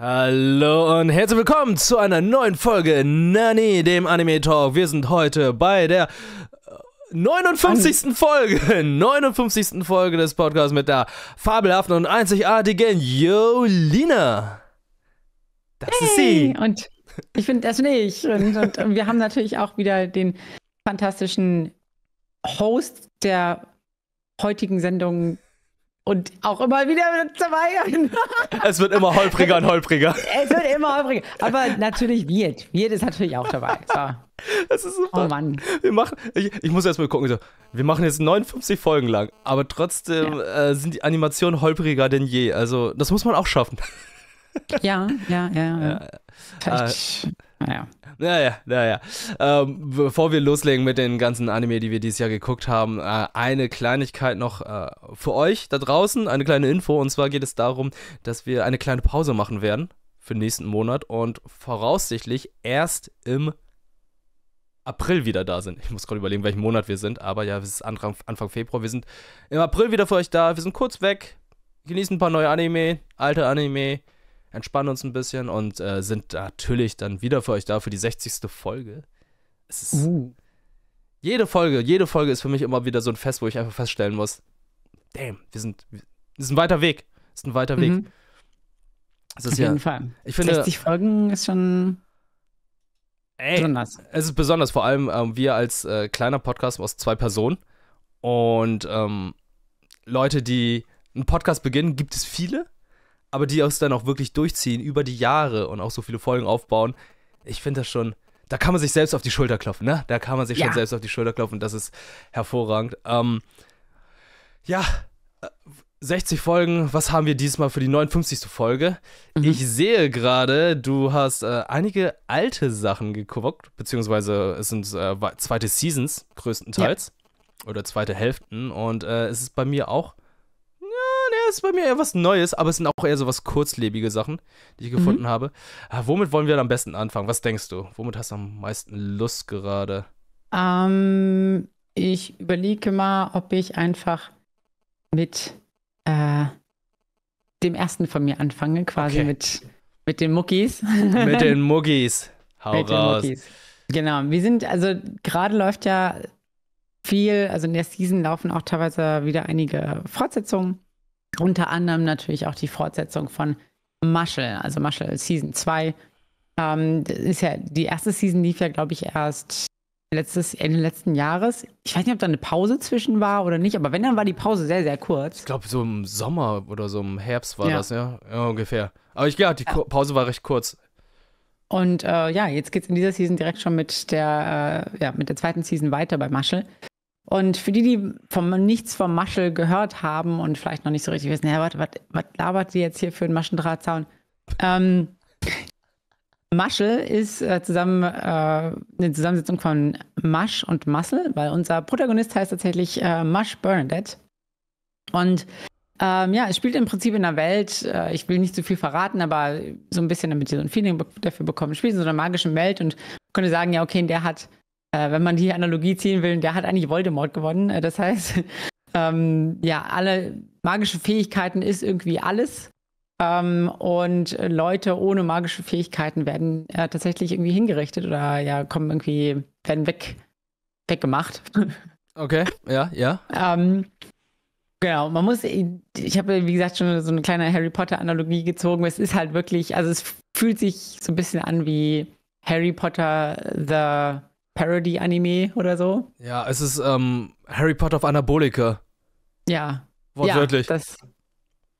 Hallo und herzlich willkommen zu einer neuen Folge Nani, dem Anime Talk. Wir sind heute bei der 59. Äh, An Folge, 59. Folge des Podcasts mit der fabelhaften und einzigartigen Jolina. Das hey, ist sie. Und ich finde das nicht. Und, und, und wir haben natürlich auch wieder den fantastischen Host der heutigen Sendung und auch immer wieder dabei. es wird immer holpriger und holpriger. Es wird immer holpriger. Aber natürlich wird. Wirt ist natürlich auch dabei. So. Das ist super. Oh Mann. Wir machen, ich, ich muss mal gucken. wir machen jetzt 59 Folgen lang, aber trotzdem ja. äh, sind die Animationen holpriger denn je. Also, das muss man auch schaffen. Ja, ja, ja. ja. ja. Naja. Naja, naja. Ähm, bevor wir loslegen mit den ganzen Anime, die wir dieses Jahr geguckt haben, äh, eine Kleinigkeit noch äh, für euch da draußen, eine kleine Info. Und zwar geht es darum, dass wir eine kleine Pause machen werden für den nächsten Monat und voraussichtlich erst im April wieder da sind. Ich muss gerade überlegen, welchen Monat wir sind, aber ja, es ist Anfang, Anfang Februar. Wir sind im April wieder für euch da. Wir sind kurz weg, genießen ein paar neue Anime, alte Anime entspannen uns ein bisschen und äh, sind natürlich dann wieder für euch da für die 60. Folge. Es ist uh. Jede Folge, jede Folge ist für mich immer wieder so ein Fest, wo ich einfach feststellen muss, damn, wir sind, wir, ist ein weiter Weg, ist ein weiter Weg. Mhm. Es ist Auf ja, jeden Fall. Ich finde, 60 Folgen ist schon ey, besonders. Es ist besonders, vor allem ähm, wir als äh, kleiner Podcast aus zwei Personen und ähm, Leute, die einen Podcast beginnen, gibt es viele, aber die es dann auch wirklich durchziehen über die Jahre und auch so viele Folgen aufbauen, ich finde das schon, da kann man sich selbst auf die Schulter klopfen, ne? Da kann man sich ja. schon selbst auf die Schulter klopfen, das ist hervorragend. Ähm, ja, 60 äh, Folgen, was haben wir diesmal für die 59. Folge? Mhm. Ich sehe gerade, du hast äh, einige alte Sachen geguckt, beziehungsweise es sind äh, zweite Seasons größtenteils ja. oder zweite Hälften und äh, es ist bei mir auch ist bei mir eher was Neues, aber es sind auch eher so was kurzlebige Sachen, die ich gefunden mhm. habe. Ah, womit wollen wir am besten anfangen? Was denkst du? Womit hast du am meisten Lust gerade? Ähm, ich überlege mal, ob ich einfach mit äh, dem ersten von mir anfange, quasi okay. mit, mit den Muckis. mit den Muckis. Hau mit raus. Den Muckis. Genau, wir sind, also gerade läuft ja viel, also in der Season laufen auch teilweise wieder einige Fortsetzungen. Unter anderem natürlich auch die Fortsetzung von Muschel, also Muschel Season 2. Ähm, ist ja, die erste Season lief ja, glaube ich, erst letztes, Ende letzten Jahres. Ich weiß nicht, ob da eine Pause zwischen war oder nicht, aber wenn, dann war die Pause sehr, sehr kurz. Ich glaube, so im Sommer oder so im Herbst war ja. das, ja? ja? Ungefähr. Aber ich, ja, die Kur Pause war recht kurz. Und äh, ja, jetzt geht es in dieser Season direkt schon mit der, äh, ja, mit der zweiten Season weiter bei Muschel. Und für die, die vom nichts vom Maschel gehört haben und vielleicht noch nicht so richtig wissen, ja, was, was, labert sie jetzt hier für einen Maschendrahtzaun? Ähm, Maschel ist äh, zusammen äh, eine Zusammensetzung von Masch und Muscle, weil unser Protagonist heißt tatsächlich äh, Masch Bernadette. Und ähm, ja, es spielt im Prinzip in einer Welt, äh, ich will nicht zu so viel verraten, aber so ein bisschen, damit ihr so ein Feeling dafür bekommt, es spielt in so einer magischen Welt und könnte sagen, ja, okay, der hat äh, wenn man die Analogie ziehen will, der hat eigentlich Voldemort gewonnen. Äh, das heißt, ähm, ja, alle magische Fähigkeiten ist irgendwie alles. Ähm, und Leute ohne magische Fähigkeiten werden äh, tatsächlich irgendwie hingerichtet oder ja, kommen irgendwie, werden weg, weggemacht. Okay, ja, ja. ähm, Genau, man muss, ich habe wie gesagt schon so eine kleine Harry Potter-Analogie gezogen. Es ist halt wirklich, also es fühlt sich so ein bisschen an wie Harry Potter The Parody-Anime oder so. Ja, es ist ähm, Harry Potter auf Anabolika. Ja. Wortwörtlich. Ja, das,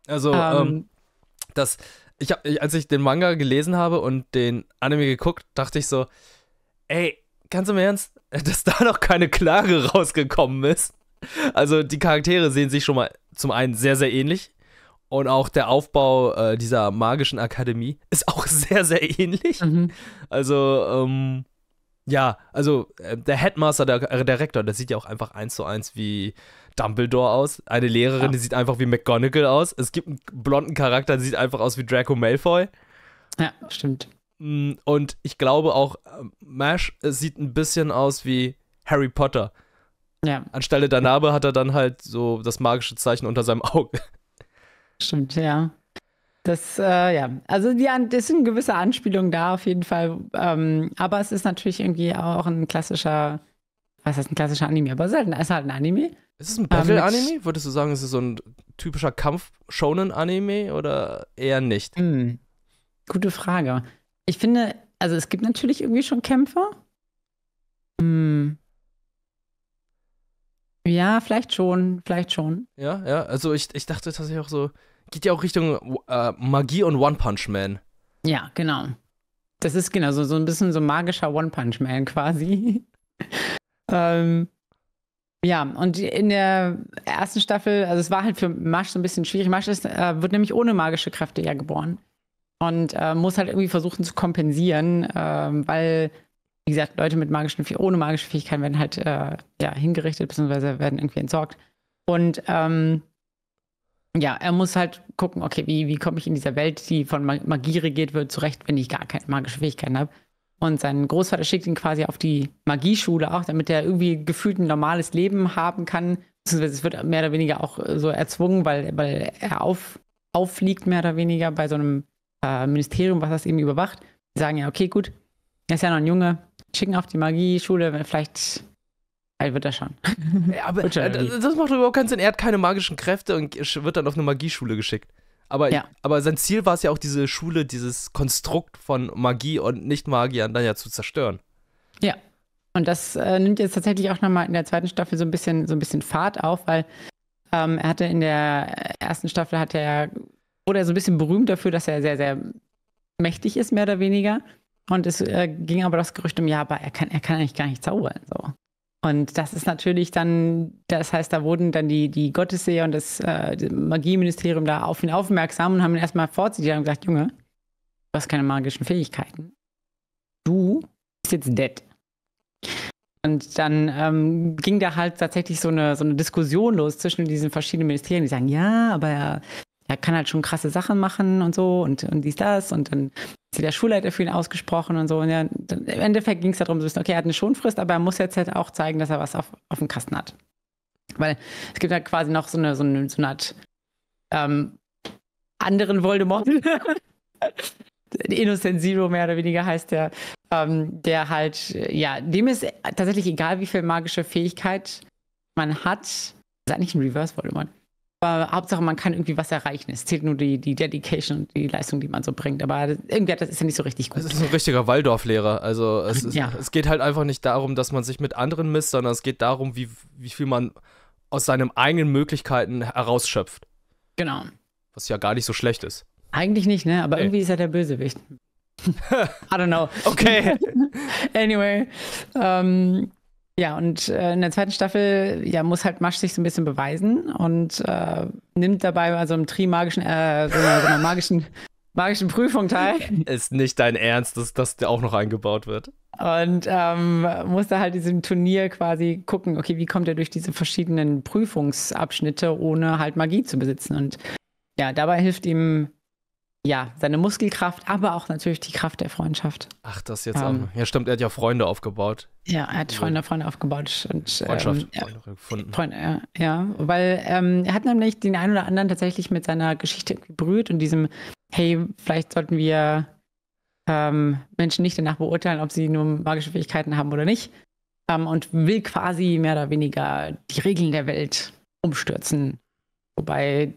also, ähm. ähm, das, ich hab, ich, als ich den Manga gelesen habe und den Anime geguckt, dachte ich so, ey, ganz im Ernst, dass da noch keine Klage rausgekommen ist. Also die Charaktere sehen sich schon mal zum einen sehr, sehr ähnlich. Und auch der Aufbau äh, dieser magischen Akademie ist auch sehr, sehr ähnlich. Mhm. Also, ähm, ja, also äh, der Headmaster, der, äh, der Rektor, der sieht ja auch einfach eins zu eins wie Dumbledore aus. Eine Lehrerin, ja. die sieht einfach wie McGonagall aus. Es gibt einen blonden Charakter, der sieht einfach aus wie Draco Malfoy. Ja, stimmt. Mm, und ich glaube auch, äh, Mash sieht ein bisschen aus wie Harry Potter. Ja. Anstelle der Narbe hat er dann halt so das magische Zeichen unter seinem Auge. Stimmt, ja. Das, äh, ja, also die, das sind gewisse Anspielungen da auf jeden Fall. Ähm, aber es ist natürlich irgendwie auch ein klassischer, was heißt ein klassischer Anime? Aber es ist halt, es ist halt ein Anime. Ist es ein Battle-Anime? Ähm, Würdest du sagen, ist es so ein typischer Kampf-Shonen-Anime oder eher nicht? Mh, hm. gute Frage. Ich finde, also es gibt natürlich irgendwie schon Kämpfer. Hm. Ja, vielleicht schon, vielleicht schon. Ja, ja, also ich, ich dachte tatsächlich auch so, geht ja auch Richtung äh, Magie und One Punch Man. Ja, genau. Das ist genau so, so ein bisschen so magischer One Punch Man quasi. ähm, ja, und in der ersten Staffel, also es war halt für Marsch so ein bisschen schwierig. Marsch ist, äh, wird nämlich ohne magische Kräfte ja geboren und äh, muss halt irgendwie versuchen zu kompensieren, äh, weil, wie gesagt, Leute mit magischen, ohne magische Fähigkeiten werden halt äh, ja, hingerichtet bzw. werden irgendwie entsorgt. Und ähm, ja, er muss halt gucken, okay, wie, wie komme ich in dieser Welt, die von Magie regiert wird, zurecht, wenn ich gar keine magische Fähigkeiten habe. Und sein Großvater schickt ihn quasi auf die Magieschule auch, damit er irgendwie gefühlt ein normales Leben haben kann. Beziehungsweise es wird mehr oder weniger auch äh, so erzwungen, weil, weil er auf, auffliegt, mehr oder weniger bei so einem äh, Ministerium, was das eben überwacht. Die sagen ja, okay, gut, er ist ja noch ein Junge, schicken auf die Magieschule, vielleicht er wird er schon. aber äh, das macht überhaupt keinen Sinn. Er hat keine magischen Kräfte und wird dann auf eine Magieschule geschickt. Aber, ja. aber sein Ziel war es ja auch, diese Schule, dieses Konstrukt von Magie und Nicht-Magiern dann ja zu zerstören. Ja. Und das äh, nimmt jetzt tatsächlich auch nochmal in der zweiten Staffel so ein bisschen, so ein bisschen Fahrt auf, weil ähm, er hatte in der ersten Staffel hat er, wurde er so ein bisschen berühmt dafür, dass er sehr, sehr mächtig ist, mehr oder weniger. Und es äh, ging aber das Gerücht um, ja, aber er kann, er kann eigentlich gar nicht zaubern. So. Und das ist natürlich dann, das heißt, da wurden dann die, die Gottesseher und das äh, Magieministerium da auf ihn aufmerksam und haben ihn erstmal vorzitiert und gesagt, Junge, du hast keine magischen Fähigkeiten. Du bist jetzt dead. Und dann ähm, ging da halt tatsächlich so eine, so eine Diskussion los zwischen diesen verschiedenen Ministerien, die sagen, ja, aber er kann halt schon krasse Sachen machen und so und, und dies, das und dann ist der Schulleiter für ihn ausgesprochen und so. Und ja, dann, im Endeffekt ging es darum zu wissen, okay, er hat eine Schonfrist, aber er muss jetzt halt auch zeigen, dass er was auf, auf dem Kasten hat. Weil es gibt halt quasi noch so eine, so eine, so eine Art ähm, anderen Voldemort. Innocent Zero mehr oder weniger heißt der, ähm, der halt, ja, dem ist tatsächlich egal, wie viel magische Fähigkeit man hat. Das ist eigentlich ein Reverse Voldemort. Aber Hauptsache, man kann irgendwie was erreichen. Es zählt nur die, die Dedication und die Leistung, die man so bringt. Aber irgendwie das ist ja nicht so richtig gut. Das ist ein richtiger Waldorflehrer. Also es, ist, ja. es geht halt einfach nicht darum, dass man sich mit anderen misst, sondern es geht darum, wie, wie viel man aus seinen eigenen Möglichkeiten herausschöpft. Genau. Was ja gar nicht so schlecht ist. Eigentlich nicht, ne? Aber Ey. irgendwie ist er der Bösewicht. I don't know. Okay. anyway. Ähm, ja, und äh, in der zweiten Staffel ja, muss halt Masch sich so ein bisschen beweisen und äh, nimmt dabei also einem Tri-magischen, äh, so einer, so einer magischen, magischen Prüfung teil. Ist nicht dein Ernst, dass das auch noch eingebaut wird. Und ähm, muss da halt diesem Turnier quasi gucken, okay, wie kommt er durch diese verschiedenen Prüfungsabschnitte, ohne halt Magie zu besitzen. Und ja, dabei hilft ihm ja, seine Muskelkraft, aber auch natürlich die Kraft der Freundschaft. Ach, das jetzt ähm, auch. Ja, stimmt, er hat ja Freunde aufgebaut. Ja, er hat also Freunde, Freunde aufgebaut. Und, Freundschaft ähm, Freunde gefunden. Freund, äh, ja, weil ähm, er hat nämlich den einen oder anderen tatsächlich mit seiner Geschichte gebrüht und diesem, hey, vielleicht sollten wir ähm, Menschen nicht danach beurteilen, ob sie nur magische Fähigkeiten haben oder nicht. Ähm, und will quasi mehr oder weniger die Regeln der Welt umstürzen. Wobei,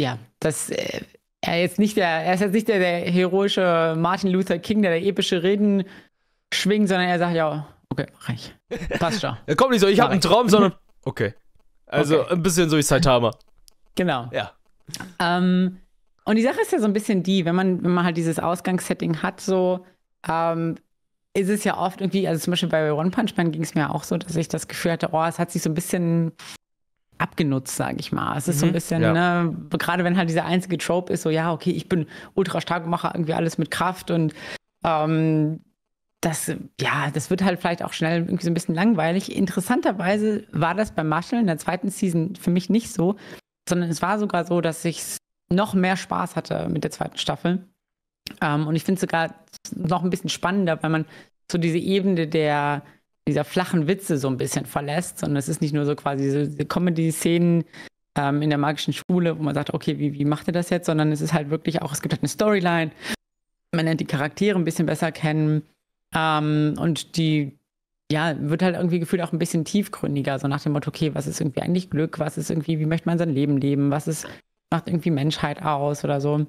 ja, das... Äh, er jetzt nicht der, er ist jetzt nicht der, der heroische Martin Luther King, der, der epische Reden schwingt, sondern er sagt, ja, okay, mach ich. Passt schon. ja, kommt nicht so, ich habe einen Traum, sondern okay. Also okay. ein bisschen so wie Saitama. Genau. Ja. Ähm, und die Sache ist ja so ein bisschen die, wenn man, wenn man halt dieses Ausgangssetting hat, so ähm, ist es ja oft irgendwie, also zum Beispiel bei One Punch Man ging es mir auch so, dass ich das Gefühl hatte, oh, es hat sich so ein bisschen abgenutzt, sage ich mal. Es ist mhm. so ein mhm. bisschen, ja. ne, gerade wenn halt dieser einzige Trope ist, so ja, okay, ich bin ultra stark, mache irgendwie alles mit Kraft und ähm, das, ja, das wird halt vielleicht auch schnell irgendwie so ein bisschen langweilig. Interessanterweise war das bei Marshall in der zweiten Season für mich nicht so, sondern es war sogar so, dass ich noch mehr Spaß hatte mit der zweiten Staffel. Ähm, und ich finde es sogar noch ein bisschen spannender, weil man so diese Ebene der dieser flachen Witze so ein bisschen verlässt, sondern es ist nicht nur so quasi diese Comedy-Szenen ähm, in der magischen Schule, wo man sagt, okay, wie, wie macht ihr das jetzt, sondern es ist halt wirklich auch, es gibt halt eine Storyline, man lernt die Charaktere ein bisschen besser kennen ähm, und die, ja, wird halt irgendwie gefühlt auch ein bisschen tiefgründiger, so nach dem Motto, okay, was ist irgendwie eigentlich Glück, was ist irgendwie, wie möchte man sein Leben leben, was ist, macht irgendwie Menschheit aus oder so.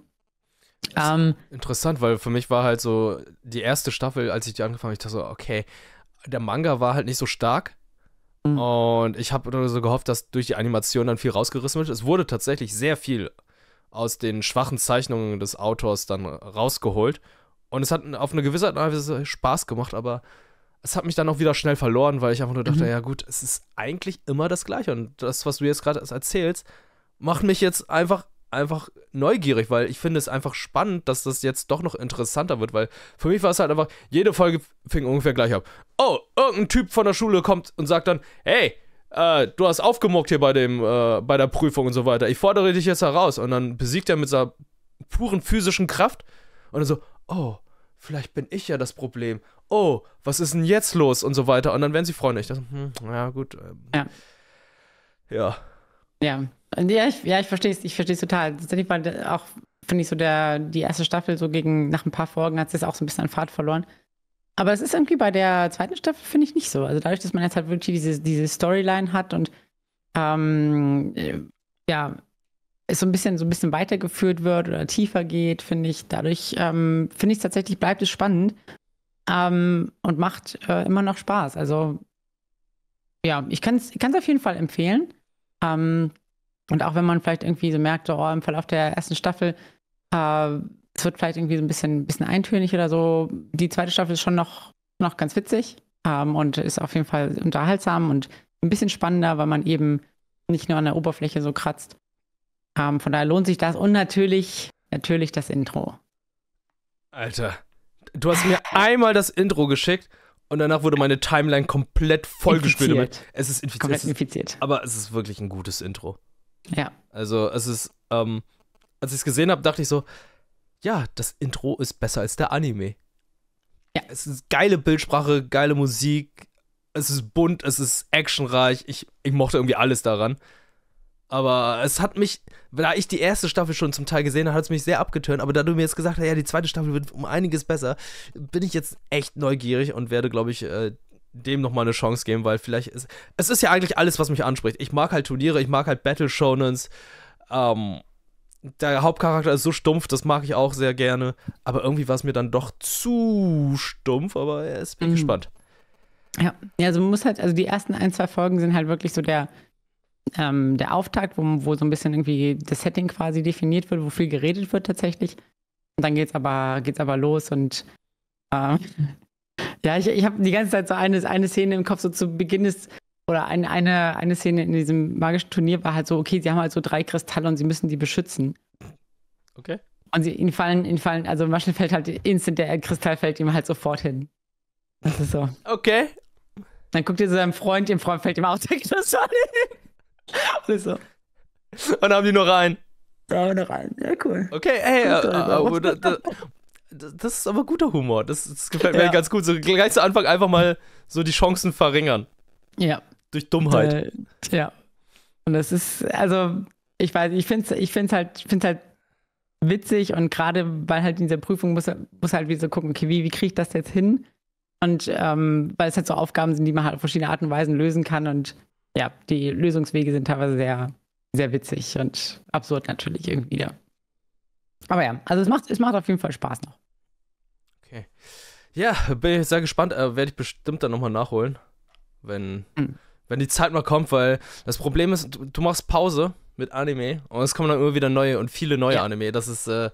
Um, ähm, interessant, weil für mich war halt so die erste Staffel, als ich die angefangen habe, ich dachte so, okay, der Manga war halt nicht so stark. Mhm. Und ich habe so gehofft, dass durch die Animation dann viel rausgerissen wird. Es wurde tatsächlich sehr viel aus den schwachen Zeichnungen des Autors dann rausgeholt. Und es hat auf eine gewisse Art und Weise Spaß gemacht, aber es hat mich dann auch wieder schnell verloren, weil ich einfach nur dachte, mhm. ja gut, es ist eigentlich immer das Gleiche. Und das, was du jetzt gerade erzählst, macht mich jetzt einfach einfach neugierig, weil ich finde es einfach spannend, dass das jetzt doch noch interessanter wird, weil für mich war es halt einfach, jede Folge fing ungefähr gleich ab. Oh, irgendein Typ von der Schule kommt und sagt dann, hey, äh, du hast aufgemuckt hier bei, dem, äh, bei der Prüfung und so weiter, ich fordere dich jetzt heraus. Und dann besiegt er mit seiner puren physischen Kraft und dann so, oh, vielleicht bin ich ja das Problem. Oh, was ist denn jetzt los und so weiter. Und dann werden sie freundlich. Ich hm, ja gut. Ähm, ja. Ja. Ja, ja, ich, ja, ich verstehe es, ich total. Tatsächlich war auch, finde ich, so der, die erste Staffel, so gegen, nach ein paar Folgen hat es auch so ein bisschen an Fahrt verloren. Aber es ist irgendwie bei der zweiten Staffel, finde ich, nicht so. Also dadurch, dass man jetzt halt wirklich diese, diese Storyline hat und ähm, äh, ja, es so ein bisschen, so ein bisschen weitergeführt wird oder tiefer geht, finde ich, dadurch ähm, finde ich tatsächlich, bleibt es spannend ähm, und macht äh, immer noch Spaß. Also ja, ich kann es auf jeden Fall empfehlen. Ähm, und auch wenn man vielleicht irgendwie so merkt, oh, im Verlauf der ersten Staffel, äh, es wird vielleicht irgendwie so ein bisschen, bisschen eintönig oder so. Die zweite Staffel ist schon noch, noch ganz witzig ähm, und ist auf jeden Fall unterhaltsam und ein bisschen spannender, weil man eben nicht nur an der Oberfläche so kratzt. Ähm, von daher lohnt sich das und natürlich, natürlich das Intro. Alter, du hast mir einmal das Intro geschickt und danach wurde meine Timeline komplett vollgespült. Es ist infiziert. Komplett infiziert. Aber es ist wirklich ein gutes Intro. Ja. Also es ist, ähm, als ich es gesehen habe, dachte ich so, ja, das Intro ist besser als der Anime. Ja. Es ist geile Bildsprache, geile Musik, es ist bunt, es ist actionreich, ich, ich mochte irgendwie alles daran. Aber es hat mich, da ich die erste Staffel schon zum Teil gesehen habe, hat es mich sehr abgetönt. Aber da du mir jetzt gesagt hast, ja, die zweite Staffel wird um einiges besser, bin ich jetzt echt neugierig und werde, glaube ich, äh, dem nochmal eine Chance geben, weil vielleicht ist. Es ist ja eigentlich alles, was mich anspricht. Ich mag halt Turniere, ich mag halt Battle Shonens. Ähm, der Hauptcharakter ist so stumpf, das mag ich auch sehr gerne. Aber irgendwie war es mir dann doch zu stumpf, aber ja, bin mhm. gespannt. Ja. ja, also man muss halt, also die ersten ein, zwei Folgen sind halt wirklich so der, ähm, der Auftakt, wo, wo so ein bisschen irgendwie das Setting quasi definiert wird, wo viel geredet wird tatsächlich. Und dann geht's aber, geht's aber los und ähm, ja, ich, ich habe die ganze Zeit so eine, eine Szene im Kopf, so zu Beginn des, oder ein, eine, eine Szene in diesem magischen Turnier war halt so, okay, sie haben halt so drei Kristalle und sie müssen die beschützen. Okay. Und sie, ihnen fallen, ihnen fallen, also Maschel fällt halt instant, der Kristall fällt ihm halt sofort hin. Das ist so. Okay. Dann guckt ihr zu seinem Freund, dem Freund fällt ihm auch der Kristall hin. Und ist so. Und haben die noch rein. Da haben wir noch rein. Ja, cool. Okay, hey, äh, äh, aber, das ist aber guter Humor. Das, das gefällt ja. mir ganz gut. So gleich zu Anfang einfach mal so die Chancen verringern. Ja. Durch Dummheit. Äh, ja. Und das ist, also, ich weiß, ich finde es ich find's halt, find's halt witzig und gerade weil halt in dieser Prüfung muss, muss halt wie so gucken, okay, wie, wie kriege ich das jetzt hin? Und ähm, weil es halt so Aufgaben sind, die man halt auf verschiedene Arten und Weisen lösen kann. Und ja, die Lösungswege sind teilweise sehr, sehr witzig und absurd natürlich irgendwie wieder. Aber ja, also es macht, es macht auf jeden Fall Spaß noch. Okay. Ja, bin ich sehr gespannt. Äh, Werde ich bestimmt dann nochmal nachholen, wenn, mhm. wenn die Zeit mal kommt, weil das Problem ist, du, du, machst Pause mit Anime und es kommen dann immer wieder neue und viele neue ja. Anime. Das ist, äh,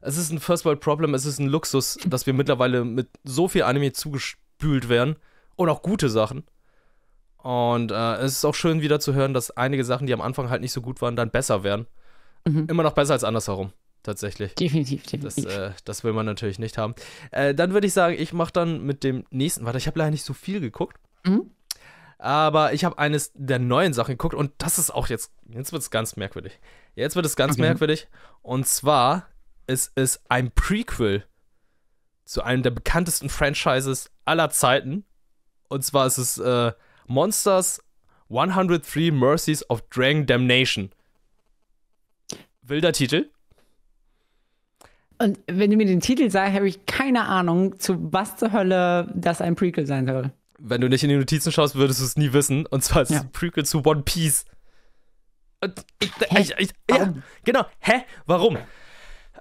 es ist ein First World Problem, es ist ein Luxus, dass wir mittlerweile mit so viel Anime zugespült werden und auch gute Sachen. Und äh, es ist auch schön wieder zu hören, dass einige Sachen, die am Anfang halt nicht so gut waren, dann besser werden. Mhm. Immer noch besser als andersherum tatsächlich. Definitiv, definitiv. Das, äh, das will man natürlich nicht haben. Äh, dann würde ich sagen, ich mache dann mit dem nächsten. Warte, ich habe leider nicht so viel geguckt. Mhm. Aber ich habe eines der neuen Sachen geguckt und das ist auch jetzt. Jetzt wird es ganz merkwürdig. Jetzt wird es ganz okay. merkwürdig. Und zwar ist es ein Prequel zu einem der bekanntesten Franchises aller Zeiten. Und zwar ist es äh, Monsters 103 Mercies of Dragon Damnation. Wilder Titel. Und wenn du mir den Titel sagst, habe ich keine Ahnung, zu was zur Hölle das ein Prequel sein soll. Wenn du nicht in die Notizen schaust, würdest du es nie wissen. Und zwar ist ja. es ein Prequel zu One Piece. Und ich, ich, ich, ja, genau. Hä? Warum?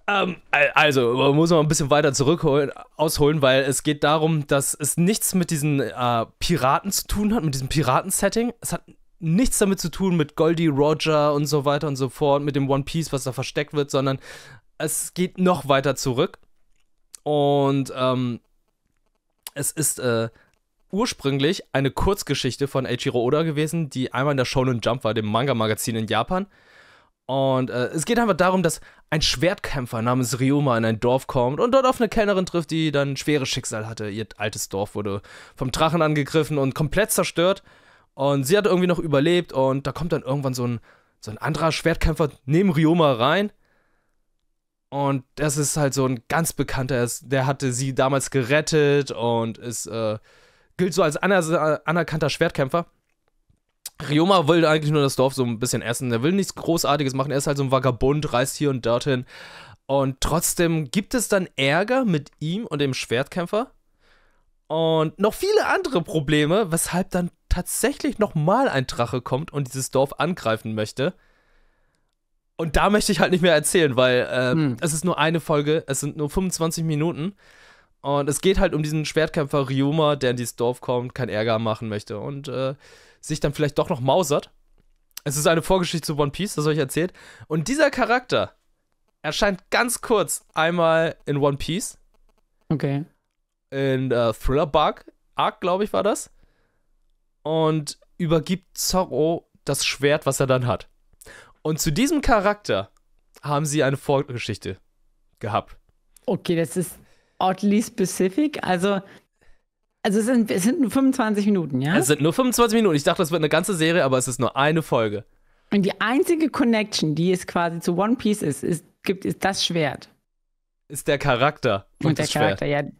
Ähm, also, man muss man ein bisschen weiter zurückholen, ausholen, weil es geht darum, dass es nichts mit diesen äh, Piraten zu tun hat, mit diesem Piraten-Setting. Es hat nichts damit zu tun mit Goldie Roger und so weiter und so fort, mit dem One Piece, was da versteckt wird, sondern es geht noch weiter zurück. Und ähm, es ist äh, ursprünglich eine Kurzgeschichte von Eiichiro Oda gewesen, die einmal in der Shonen Jump war, dem Manga-Magazin in Japan. Und äh, es geht einfach darum, dass ein Schwertkämpfer namens Ryoma in ein Dorf kommt und dort auf eine Kellnerin trifft, die dann ein schweres Schicksal hatte. Ihr altes Dorf wurde vom Drachen angegriffen und komplett zerstört. Und sie hat irgendwie noch überlebt und da kommt dann irgendwann so ein, so ein anderer Schwertkämpfer neben Ryoma rein und das ist halt so ein ganz bekannter, der hatte sie damals gerettet und ist, äh, gilt so als aner anerkannter Schwertkämpfer. Ryoma will eigentlich nur das Dorf so ein bisschen essen. Er will nichts Großartiges machen. Er ist halt so ein Vagabund, reist hier und dorthin. Und trotzdem gibt es dann Ärger mit ihm und dem Schwertkämpfer. Und noch viele andere Probleme, weshalb dann tatsächlich nochmal ein Drache kommt und dieses Dorf angreifen möchte. Und da möchte ich halt nicht mehr erzählen, weil äh, hm. es ist nur eine Folge, es sind nur 25 Minuten. Und es geht halt um diesen Schwertkämpfer Ryuma, der in dieses Dorf kommt, kein Ärger machen möchte und äh, sich dann vielleicht doch noch mausert. Es ist eine Vorgeschichte zu One Piece, das habe ich erzählt. Und dieser Charakter erscheint ganz kurz einmal in One Piece. Okay. In äh, Thriller Bug, Arc, glaube ich, war das. Und übergibt Zorro das Schwert, was er dann hat. Und zu diesem Charakter haben sie eine Vorgeschichte gehabt. Okay, das ist oddly specific. Also, also es, sind, es sind nur 25 Minuten, ja? Es sind nur 25 Minuten. Ich dachte, das wird eine ganze Serie, aber es ist nur eine Folge. Und die einzige Connection, die es quasi zu One Piece ist, ist, gibt, ist das Schwert. Ist der Charakter. Und, und der Charakter, Schwert. ja.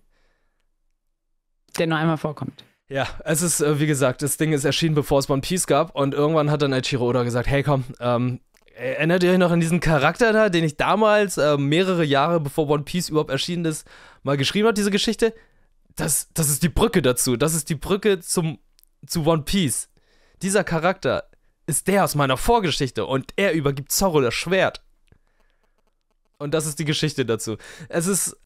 Der nur einmal vorkommt. Ja, es ist, äh, wie gesagt, das Ding ist erschienen, bevor es One Piece gab. Und irgendwann hat dann Ichiro Oda gesagt, hey komm, ähm, Erinnert ihr euch noch an diesen Charakter da, den ich damals, äh, mehrere Jahre bevor One Piece überhaupt erschienen ist, mal geschrieben habe, diese Geschichte? Das, das ist die Brücke dazu. Das ist die Brücke zum, zu One Piece. Dieser Charakter ist der aus meiner Vorgeschichte und er übergibt Zorro das Schwert. Und das ist die Geschichte dazu. Es ist.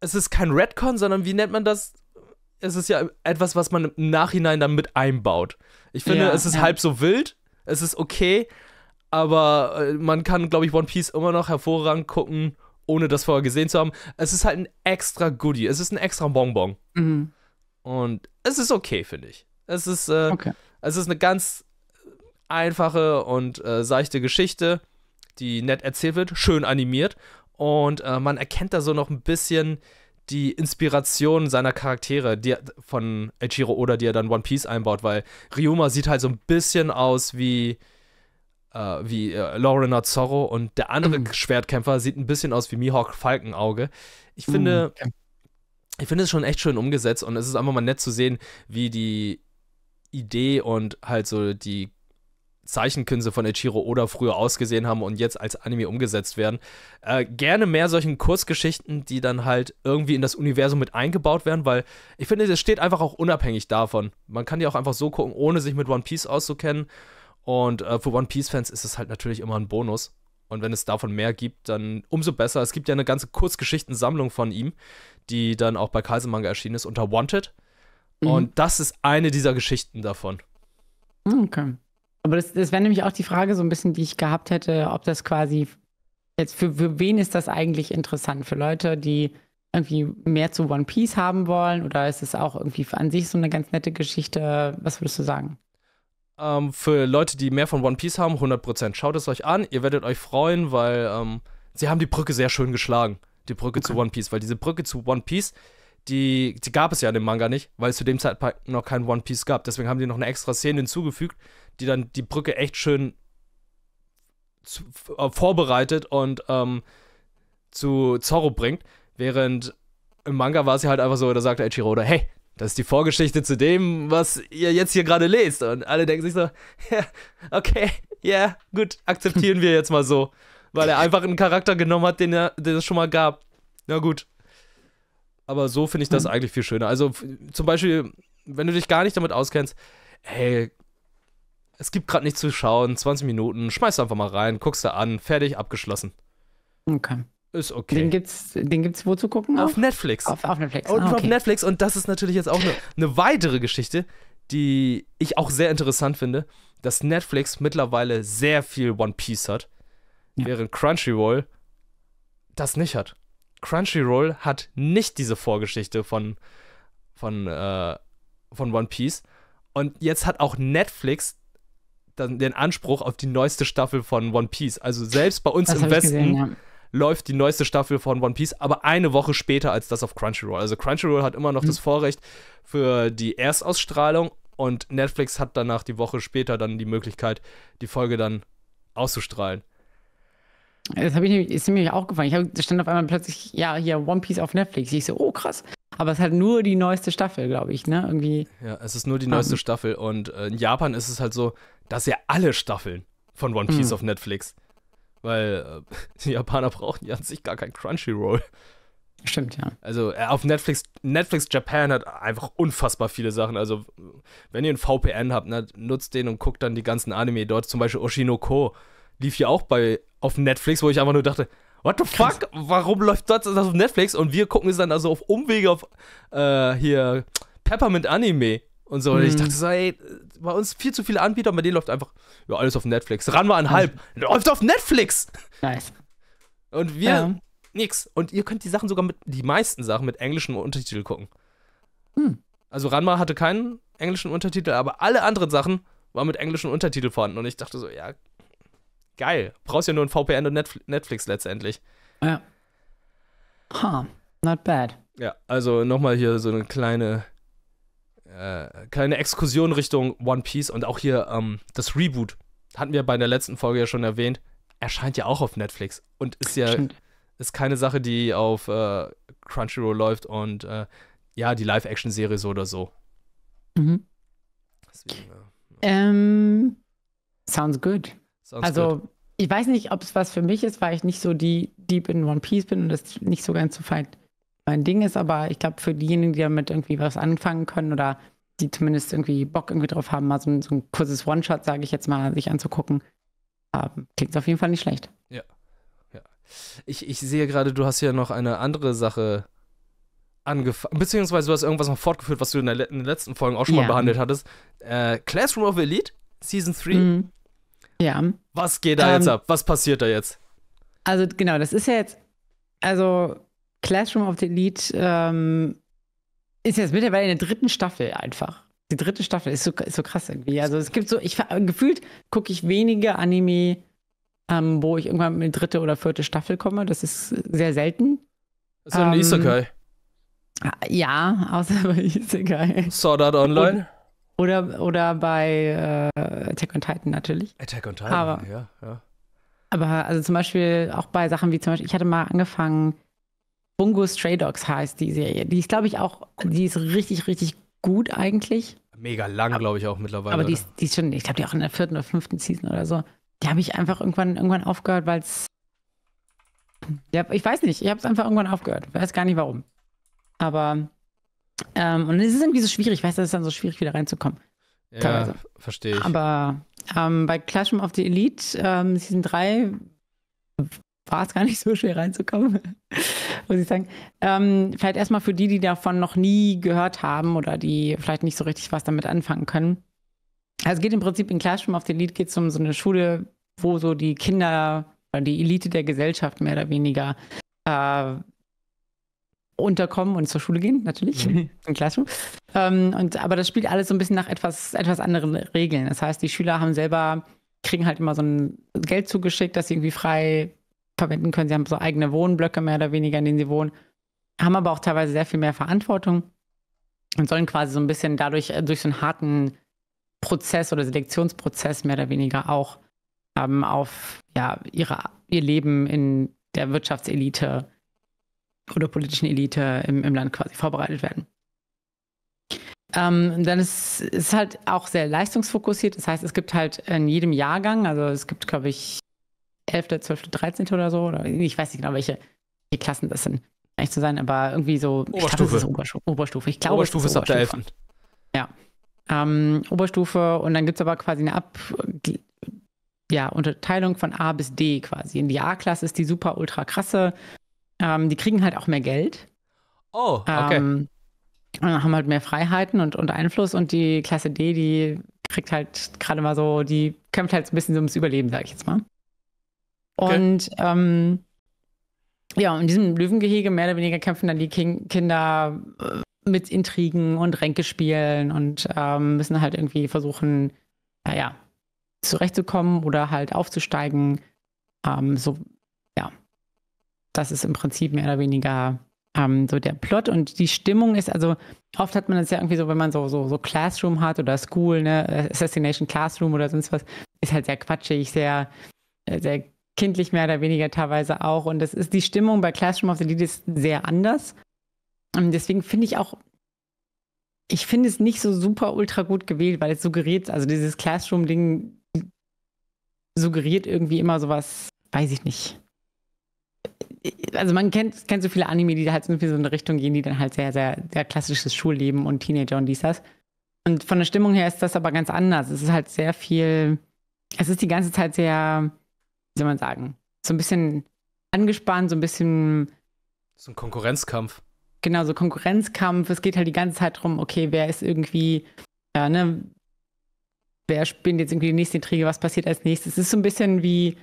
Es ist kein Redcon, sondern wie nennt man das? Es ist ja etwas, was man im Nachhinein dann mit einbaut. Ich finde, ja, es ist ja. halb so wild, es ist okay, aber äh, man kann, glaube ich, One Piece immer noch hervorragend gucken, ohne das vorher gesehen zu haben. Es ist halt ein extra Goodie, es ist ein extra Bonbon. Mhm. Und es ist okay, finde ich. Es ist, äh, okay. es ist eine ganz einfache und äh, seichte Geschichte, die nett erzählt wird, schön animiert. Und äh, man erkennt da so noch ein bisschen die Inspiration seiner Charaktere die, von Echiro Oda, die er dann One Piece einbaut, weil Ryuma sieht halt so ein bisschen aus wie äh, wie äh, Laurener Zorro und der andere mhm. Schwertkämpfer sieht ein bisschen aus wie Mihawk Falkenauge. Ich mhm. finde, ich finde es schon echt schön umgesetzt und es ist einfach mal nett zu sehen, wie die Idee und halt so die Zeichenkünste von Ichiro Oda früher ausgesehen haben und jetzt als Anime umgesetzt werden. Äh, gerne mehr solchen Kurzgeschichten, die dann halt irgendwie in das Universum mit eingebaut werden, weil ich finde, es steht einfach auch unabhängig davon. Man kann die auch einfach so gucken, ohne sich mit One Piece auszukennen. Und äh, für One Piece-Fans ist es halt natürlich immer ein Bonus. Und wenn es davon mehr gibt, dann umso besser. Es gibt ja eine ganze Kurzgeschichtensammlung von ihm, die dann auch bei Kaisermanga erschienen ist, unter Wanted. Mhm. Und das ist eine dieser Geschichten davon. Okay. Aber das, das wäre nämlich auch die Frage so ein bisschen, die ich gehabt hätte, ob das quasi jetzt für, für wen ist das eigentlich interessant? Für Leute, die irgendwie mehr zu One Piece haben wollen? Oder ist es auch irgendwie an sich so eine ganz nette Geschichte? Was würdest du sagen? Ähm, für Leute, die mehr von One Piece haben, 100%. Schaut es euch an, ihr werdet euch freuen, weil ähm, sie haben die Brücke sehr schön geschlagen. Die Brücke okay. zu One Piece, weil diese Brücke zu One Piece, die, die gab es ja in dem Manga nicht, weil es zu dem Zeitpunkt noch kein One Piece gab. Deswegen haben die noch eine extra Szene hinzugefügt, die dann die Brücke echt schön zu, äh, vorbereitet und ähm, zu Zorro bringt. Während im Manga war es halt einfach so, da sagt Ichiro oder hey, das ist die Vorgeschichte zu dem, was ihr jetzt hier gerade lest. Und alle denken sich so, ja, okay, ja, yeah, gut, akzeptieren wir jetzt mal so. Weil er einfach einen Charakter genommen hat, den, er, den es schon mal gab. Na gut. Aber so finde ich das hm. eigentlich viel schöner. Also zum Beispiel, wenn du dich gar nicht damit auskennst, hey, es gibt gerade nichts zu schauen, 20 Minuten, schmeiß einfach mal rein, guckst da an, fertig, abgeschlossen. Okay. Ist okay. Den gibt's, den gibt's wo zu gucken? Auf, auf Netflix. Auf, auf Netflix. Und ah, okay. auf Netflix. Und das ist natürlich jetzt auch eine, eine weitere Geschichte, die ich auch sehr interessant finde, dass Netflix mittlerweile sehr viel One Piece hat, ja. während Crunchyroll das nicht hat. Crunchyroll hat nicht diese Vorgeschichte von, von, äh, von One Piece. Und jetzt hat auch Netflix den Anspruch auf die neueste Staffel von One Piece. Also selbst bei uns das im Westen gesehen, ja läuft die neueste Staffel von One Piece, aber eine Woche später als das auf Crunchyroll. Also Crunchyroll hat immer noch mhm. das Vorrecht für die Erstausstrahlung und Netflix hat danach die Woche später dann die Möglichkeit, die Folge dann auszustrahlen. Das habe ich ist nämlich auch gefallen. Ich hab, stand auf einmal plötzlich, ja, hier One Piece auf Netflix. Ich so, oh krass. Aber es ist halt nur die neueste Staffel, glaube ich, ne? Irgendwie. Ja, es ist nur die neueste um. Ähm. Staffel. Und äh, in Japan ist es halt so, dass ja alle Staffeln von One Piece mhm. auf Netflix. Weil äh, die Japaner brauchen ja an sich gar kein Crunchyroll. Stimmt, ja. Also äh, auf Netflix, Netflix Japan hat einfach unfassbar viele Sachen. Also, wenn ihr ein VPN habt, ne, nutzt den und guckt dann die ganzen Anime dort. Zum Beispiel Oshinoko lief ja auch bei auf Netflix, wo ich einfach nur dachte, what the fuck? Warum läuft das, das auf Netflix? Und wir gucken es dann also auf Umwege auf äh, hier Peppermint Anime und so. Und ich dachte mhm. so, ey, bei uns viel zu viele Anbieter, bei denen läuft einfach, ja, alles auf Netflix. Ran war ein mhm. halb. Läuft auf Netflix! Nice. Und wir, ja. nix. Und ihr könnt die Sachen sogar mit, die meisten Sachen mit englischem Untertitel gucken. Hm. Also Ranma hatte keinen englischen Untertitel, aber alle anderen Sachen waren mit englischen Untertitel vorhanden. Und ich dachte so, ja, geil. Brauchst ja nur ein VPN und Netflix letztendlich. Ja. Huh, not bad. Ja, also nochmal hier so eine kleine äh, kleine Exkursion Richtung One Piece und auch hier ähm, das Reboot. Hatten wir bei der letzten Folge ja schon erwähnt. Erscheint ja auch auf Netflix und ist ja ist keine Sache, die auf äh, Crunchyroll läuft und äh, ja, die Live-Action-Serie so oder so. Mhm. Deswegen, äh, ähm, sounds good. Sounds also, good. ich weiß nicht, ob es was für mich ist, weil ich nicht so die Deep in One Piece bin und das nicht so ganz so fein mein Ding ist, aber ich glaube, für diejenigen, die damit irgendwie was anfangen können oder die zumindest irgendwie Bock irgendwie drauf haben, mal so, ein, so ein kurzes One-Shot, sage ich jetzt mal, sich anzugucken, ähm, klingt auf jeden Fall nicht schlecht. Ja. ja. Ich, ich sehe gerade, du hast ja noch eine andere Sache angefangen, beziehungsweise du hast irgendwas noch fortgeführt, was du in, der, in den letzten Folgen auch schon ja. mal behandelt hattest. Äh, Classroom of Elite, Season 3. Mhm. Ja. Was geht da ähm, jetzt ab? Was passiert da jetzt? Also genau, das ist ja jetzt, also Classroom of the Elite ähm, ist jetzt mittlerweile in der dritten Staffel einfach. Die dritte Staffel ist so, ist so krass irgendwie. Also es gibt so, ich gefühlt gucke ich wenige Anime, ähm, wo ich irgendwann in die dritte oder vierte Staffel komme. Das ist sehr selten. Das ist ähm, Isekai. Ja, außer bei Isekai. Sword Art Online. Und, oder, oder bei äh, Attack on Titan natürlich. Attack on Titan, aber, ja, ja. Aber also zum Beispiel auch bei Sachen wie zum Beispiel, ich hatte mal angefangen, Bungo Stray Dogs heißt die Serie. Die ist, glaube ich, auch, die ist richtig, richtig gut eigentlich. Mega lang, glaube ich, auch mittlerweile. Aber die ist, die ist schon, ich glaube, die auch in der vierten oder fünften Season oder so. Die habe ich einfach irgendwann, irgendwann aufgehört, weil es. Ja, ich weiß nicht, ich habe es einfach irgendwann aufgehört. Ich weiß gar nicht warum. Aber. Ähm, und es ist irgendwie so schwierig, ich weiß, das ist dann so schwierig, wieder reinzukommen. Ja, verstehe ich. Aber ähm, bei Clash of the Elite ähm, Season 3 war es gar nicht so schwer reinzukommen, muss ich sagen. Ähm, vielleicht erstmal für die, die davon noch nie gehört haben oder die vielleicht nicht so richtig was damit anfangen können. Also es geht im Prinzip in Classroom auf the Elite geht es um so eine Schule, wo so die Kinder oder die Elite der Gesellschaft mehr oder weniger äh, unterkommen und zur Schule gehen, natürlich, mhm. in Classroom. Ähm, und, aber das spielt alles so ein bisschen nach etwas, etwas anderen Regeln. Das heißt, die Schüler haben selber, kriegen halt immer so ein Geld zugeschickt, dass sie irgendwie frei verwenden können. Sie haben so eigene Wohnblöcke mehr oder weniger, in denen sie wohnen, haben aber auch teilweise sehr viel mehr Verantwortung und sollen quasi so ein bisschen dadurch, äh, durch so einen harten Prozess oder Selektionsprozess mehr oder weniger auch ähm, auf ja, ihre, ihr Leben in der Wirtschaftselite oder politischen Elite im, im Land quasi vorbereitet werden. Ähm, dann ist es halt auch sehr leistungsfokussiert. Das heißt, es gibt halt in jedem Jahrgang, also es gibt, glaube ich, 11., 12., 13. oder so, oder ich weiß nicht genau, welche die Klassen das sind, echt zu sein, aber irgendwie so. Oberstufe. Ich glaube, Oberstufe. Oberstufe. Ich glaube, Oberstufe ist, ist ab der 11. Ja. Ähm, Oberstufe und dann gibt es aber quasi eine Ab ja, Unterteilung von A bis D quasi. In die A-Klasse ist die super ultra krasse. Ähm, die kriegen halt auch mehr Geld. Oh, okay. Ähm, und haben halt mehr Freiheiten und, und Einfluss und die Klasse D, die kriegt halt gerade mal so, die kämpft halt so ein bisschen so ums Überleben, sag ich jetzt mal. Okay. Und ähm, ja, in diesem Löwengehege mehr oder weniger kämpfen dann die King Kinder äh, mit Intrigen und Ränkespielen und ähm, müssen halt irgendwie versuchen, naja, zurechtzukommen oder halt aufzusteigen. Ähm, so, ja. Das ist im Prinzip mehr oder weniger ähm, so der Plot und die Stimmung ist, also oft hat man das ja irgendwie so, wenn man so, so, so Classroom hat oder School, ne, Assassination Classroom oder sonst was, ist halt sehr quatschig, sehr, sehr kindlich mehr oder weniger teilweise auch. Und das ist die Stimmung bei Classroom of the Lead ist sehr anders. Und deswegen finde ich auch, ich finde es nicht so super ultra gut gewählt, weil es suggeriert, also dieses Classroom-Ding suggeriert irgendwie immer sowas, weiß ich nicht. Also man kennt, kennt so viele Anime, die halt so in so eine Richtung gehen, die dann halt sehr, sehr, sehr klassisches Schulleben und Teenager und dies, das. Und von der Stimmung her ist das aber ganz anders. Es ist halt sehr viel, es ist die ganze Zeit sehr wie soll man sagen, so ein bisschen angespannt, so ein bisschen. So ein Konkurrenzkampf. Genau, so Konkurrenzkampf. Es geht halt die ganze Zeit darum, okay, wer ist irgendwie, ja, ne, wer spinnt jetzt irgendwie die nächste Intrige, was passiert als nächstes. Es ist so ein bisschen wie,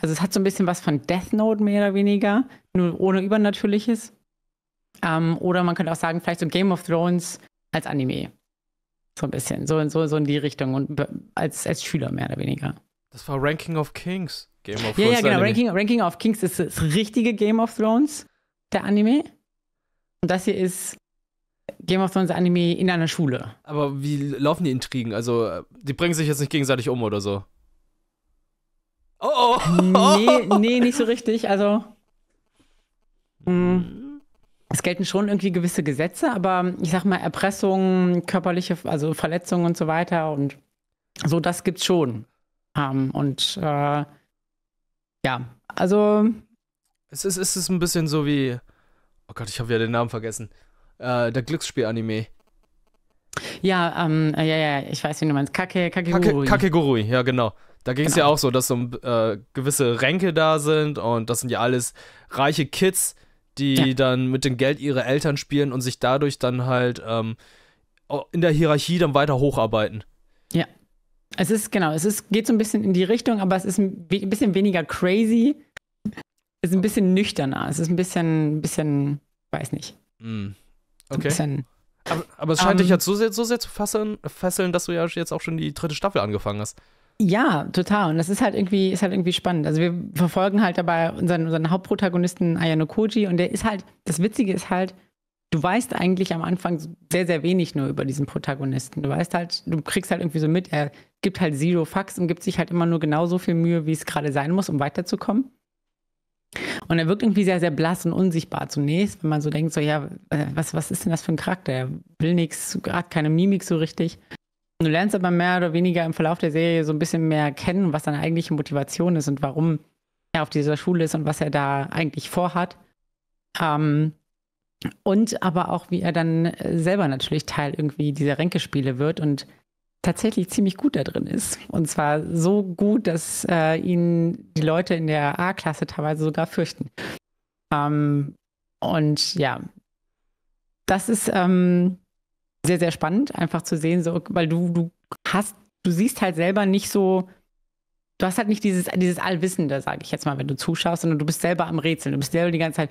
also es hat so ein bisschen was von Death Note mehr oder weniger, nur ohne Übernatürliches. Ähm, oder man könnte auch sagen, vielleicht so Game of Thrones als Anime. So ein bisschen, so, so, so in die Richtung und als, als Schüler mehr oder weniger. Das war Ranking of Kings. Game of Thrones. Ja, ja, genau. Ranking, Ranking of Kings ist das richtige Game of Thrones, der Anime. Und das hier ist Game of Thrones Anime in einer Schule. Aber wie laufen die Intrigen? Also, die bringen sich jetzt nicht gegenseitig um oder so. Oh, oh. Nee, nee, nicht so richtig. Also. Mh, mm, es gelten schon irgendwie gewisse Gesetze, aber ich sag mal, Erpressung, körperliche, also Verletzungen und so weiter und so, das gibt's schon haben. Und äh, ja, also. Es ist, es ist ein bisschen so wie. Oh Gott, ich habe ja den Namen vergessen. Äh, der Glücksspiel-Anime. Ja, ähm, ja, ja, ich weiß, wie du meinst. Kake, Kakegurui. Kake, Kakegurui, ja, genau. Da ging es genau. ja auch so, dass so äh, gewisse Ränke da sind und das sind ja alles reiche Kids, die ja. dann mit dem Geld ihre Eltern spielen und sich dadurch dann halt ähm, in der Hierarchie dann weiter hocharbeiten. Ja. Es ist, genau, es ist, geht so ein bisschen in die Richtung, aber es ist ein bisschen weniger crazy. Es ist ein bisschen nüchterner. Es ist ein bisschen, ein bisschen, weiß nicht. Mm. Okay. Bisschen, aber, aber, es scheint um, dich ähm, jetzt so sehr, so sehr zu fesseln, fesseln, dass du ja jetzt auch schon die dritte Staffel angefangen hast. Ja, total. Und das ist halt irgendwie, ist halt irgendwie spannend. Also wir verfolgen halt dabei unseren, unseren Hauptprotagonisten Ayano Koji und der ist halt, das Witzige ist halt, du weißt eigentlich am Anfang sehr, sehr wenig nur über diesen Protagonisten. Du weißt halt, du kriegst halt irgendwie so mit, er gibt halt Zero Fax und gibt sich halt immer nur genau so viel Mühe, wie es gerade sein muss, um weiterzukommen. Und er wirkt irgendwie sehr, sehr blass und unsichtbar zunächst, wenn man so denkt, so, ja, äh, was, was ist denn das für ein Charakter? Er will nichts, hat keine Mimik so richtig. du lernst aber mehr oder weniger im Verlauf der Serie so ein bisschen mehr kennen, was seine eigentliche Motivation ist und warum er auf dieser Schule ist und was er da eigentlich vorhat. Ähm, und aber auch, wie er dann selber natürlich Teil irgendwie dieser Ränkespiele wird und tatsächlich ziemlich gut da drin ist. Und zwar so gut, dass äh, ihn die Leute in der A-Klasse teilweise sogar fürchten. Ähm, und ja, das ist ähm, sehr, sehr spannend, einfach zu sehen, so, weil du, du hast, du siehst halt selber nicht so, du hast halt nicht dieses, dieses Allwissende, sage ich jetzt mal, wenn du zuschaust, sondern du bist selber am Rätseln. Du bist selber die ganze Zeit,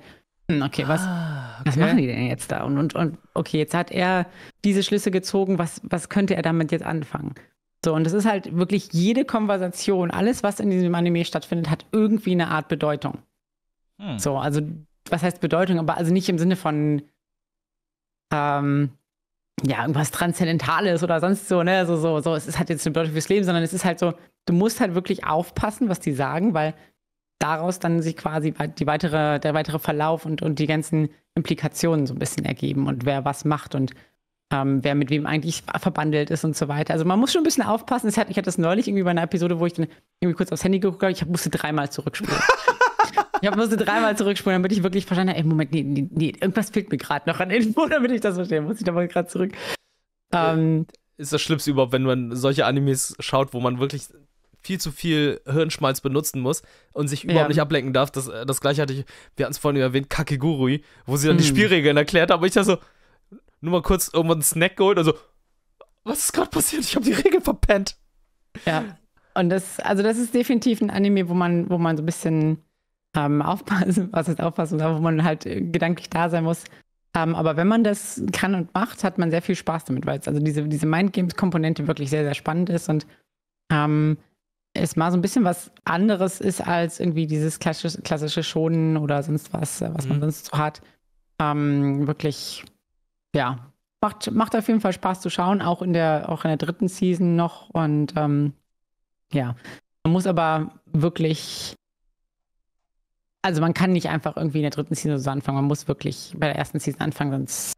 hm, okay, was, ah Okay. Was machen die denn jetzt da? Und, und, und okay, jetzt hat er diese Schlüsse gezogen, was, was könnte er damit jetzt anfangen? So, und das ist halt wirklich jede Konversation, alles, was in diesem Anime stattfindet, hat irgendwie eine Art Bedeutung. Hm. So, also, was heißt Bedeutung? Aber also nicht im Sinne von, ähm, ja, irgendwas Transzendentales oder sonst so, ne? So, so, so, es ist halt jetzt eine Bedeutung fürs Leben, sondern es ist halt so, du musst halt wirklich aufpassen, was die sagen, weil daraus dann sich quasi die weitere, der weitere Verlauf und, und die ganzen Implikationen so ein bisschen ergeben und wer was macht und ähm, wer mit wem eigentlich verbandelt ist und so weiter. Also man muss schon ein bisschen aufpassen. ich hatte das neulich irgendwie bei einer Episode, wo ich dann irgendwie kurz aufs Handy geguckt habe, ich musste dreimal zurückspulen. ich musste dreimal zurückspulen, damit ich wirklich verstanden habe, ey, Moment, nee, nee, nee, irgendwas fehlt mir gerade noch an Info, damit ich das verstehe. Muss ich da mal gerade zurück. Äh, ähm, ist das Schlimmste überhaupt, wenn man solche Animes schaut, wo man wirklich viel zu viel Hirnschmalz benutzen muss und sich überhaupt ja. nicht ablenken darf. Das, äh, das gleiche hatte ich, wir hatten es vorhin erwähnt, Kakegurui, wo sie dann hm. die Spielregeln erklärt hat, aber Ich da so, nur mal kurz irgendwann einen Snack geholt und so, was ist gerade passiert? Ich habe die Regel verpennt. Ja. Und das, also das ist definitiv ein Anime, wo man, wo man so ein bisschen ähm, aufpassen, was heißt aufpassen, wo man halt äh, gedanklich da sein muss. Ähm, aber wenn man das kann und macht, hat man sehr viel Spaß damit, weil es also diese, diese Mindgames-Komponente wirklich sehr, sehr spannend ist und ähm, es mal so ein bisschen was anderes ist als irgendwie dieses klassische, klassische Schonen oder sonst was, äh, was mhm. man sonst so hat. Ähm, wirklich, ja, macht, macht auf jeden Fall Spaß zu schauen, auch in der, auch in der dritten Season noch. Und ähm, ja, man muss aber wirklich, also man kann nicht einfach irgendwie in der dritten Season so anfangen, man muss wirklich bei der ersten Season anfangen, sonst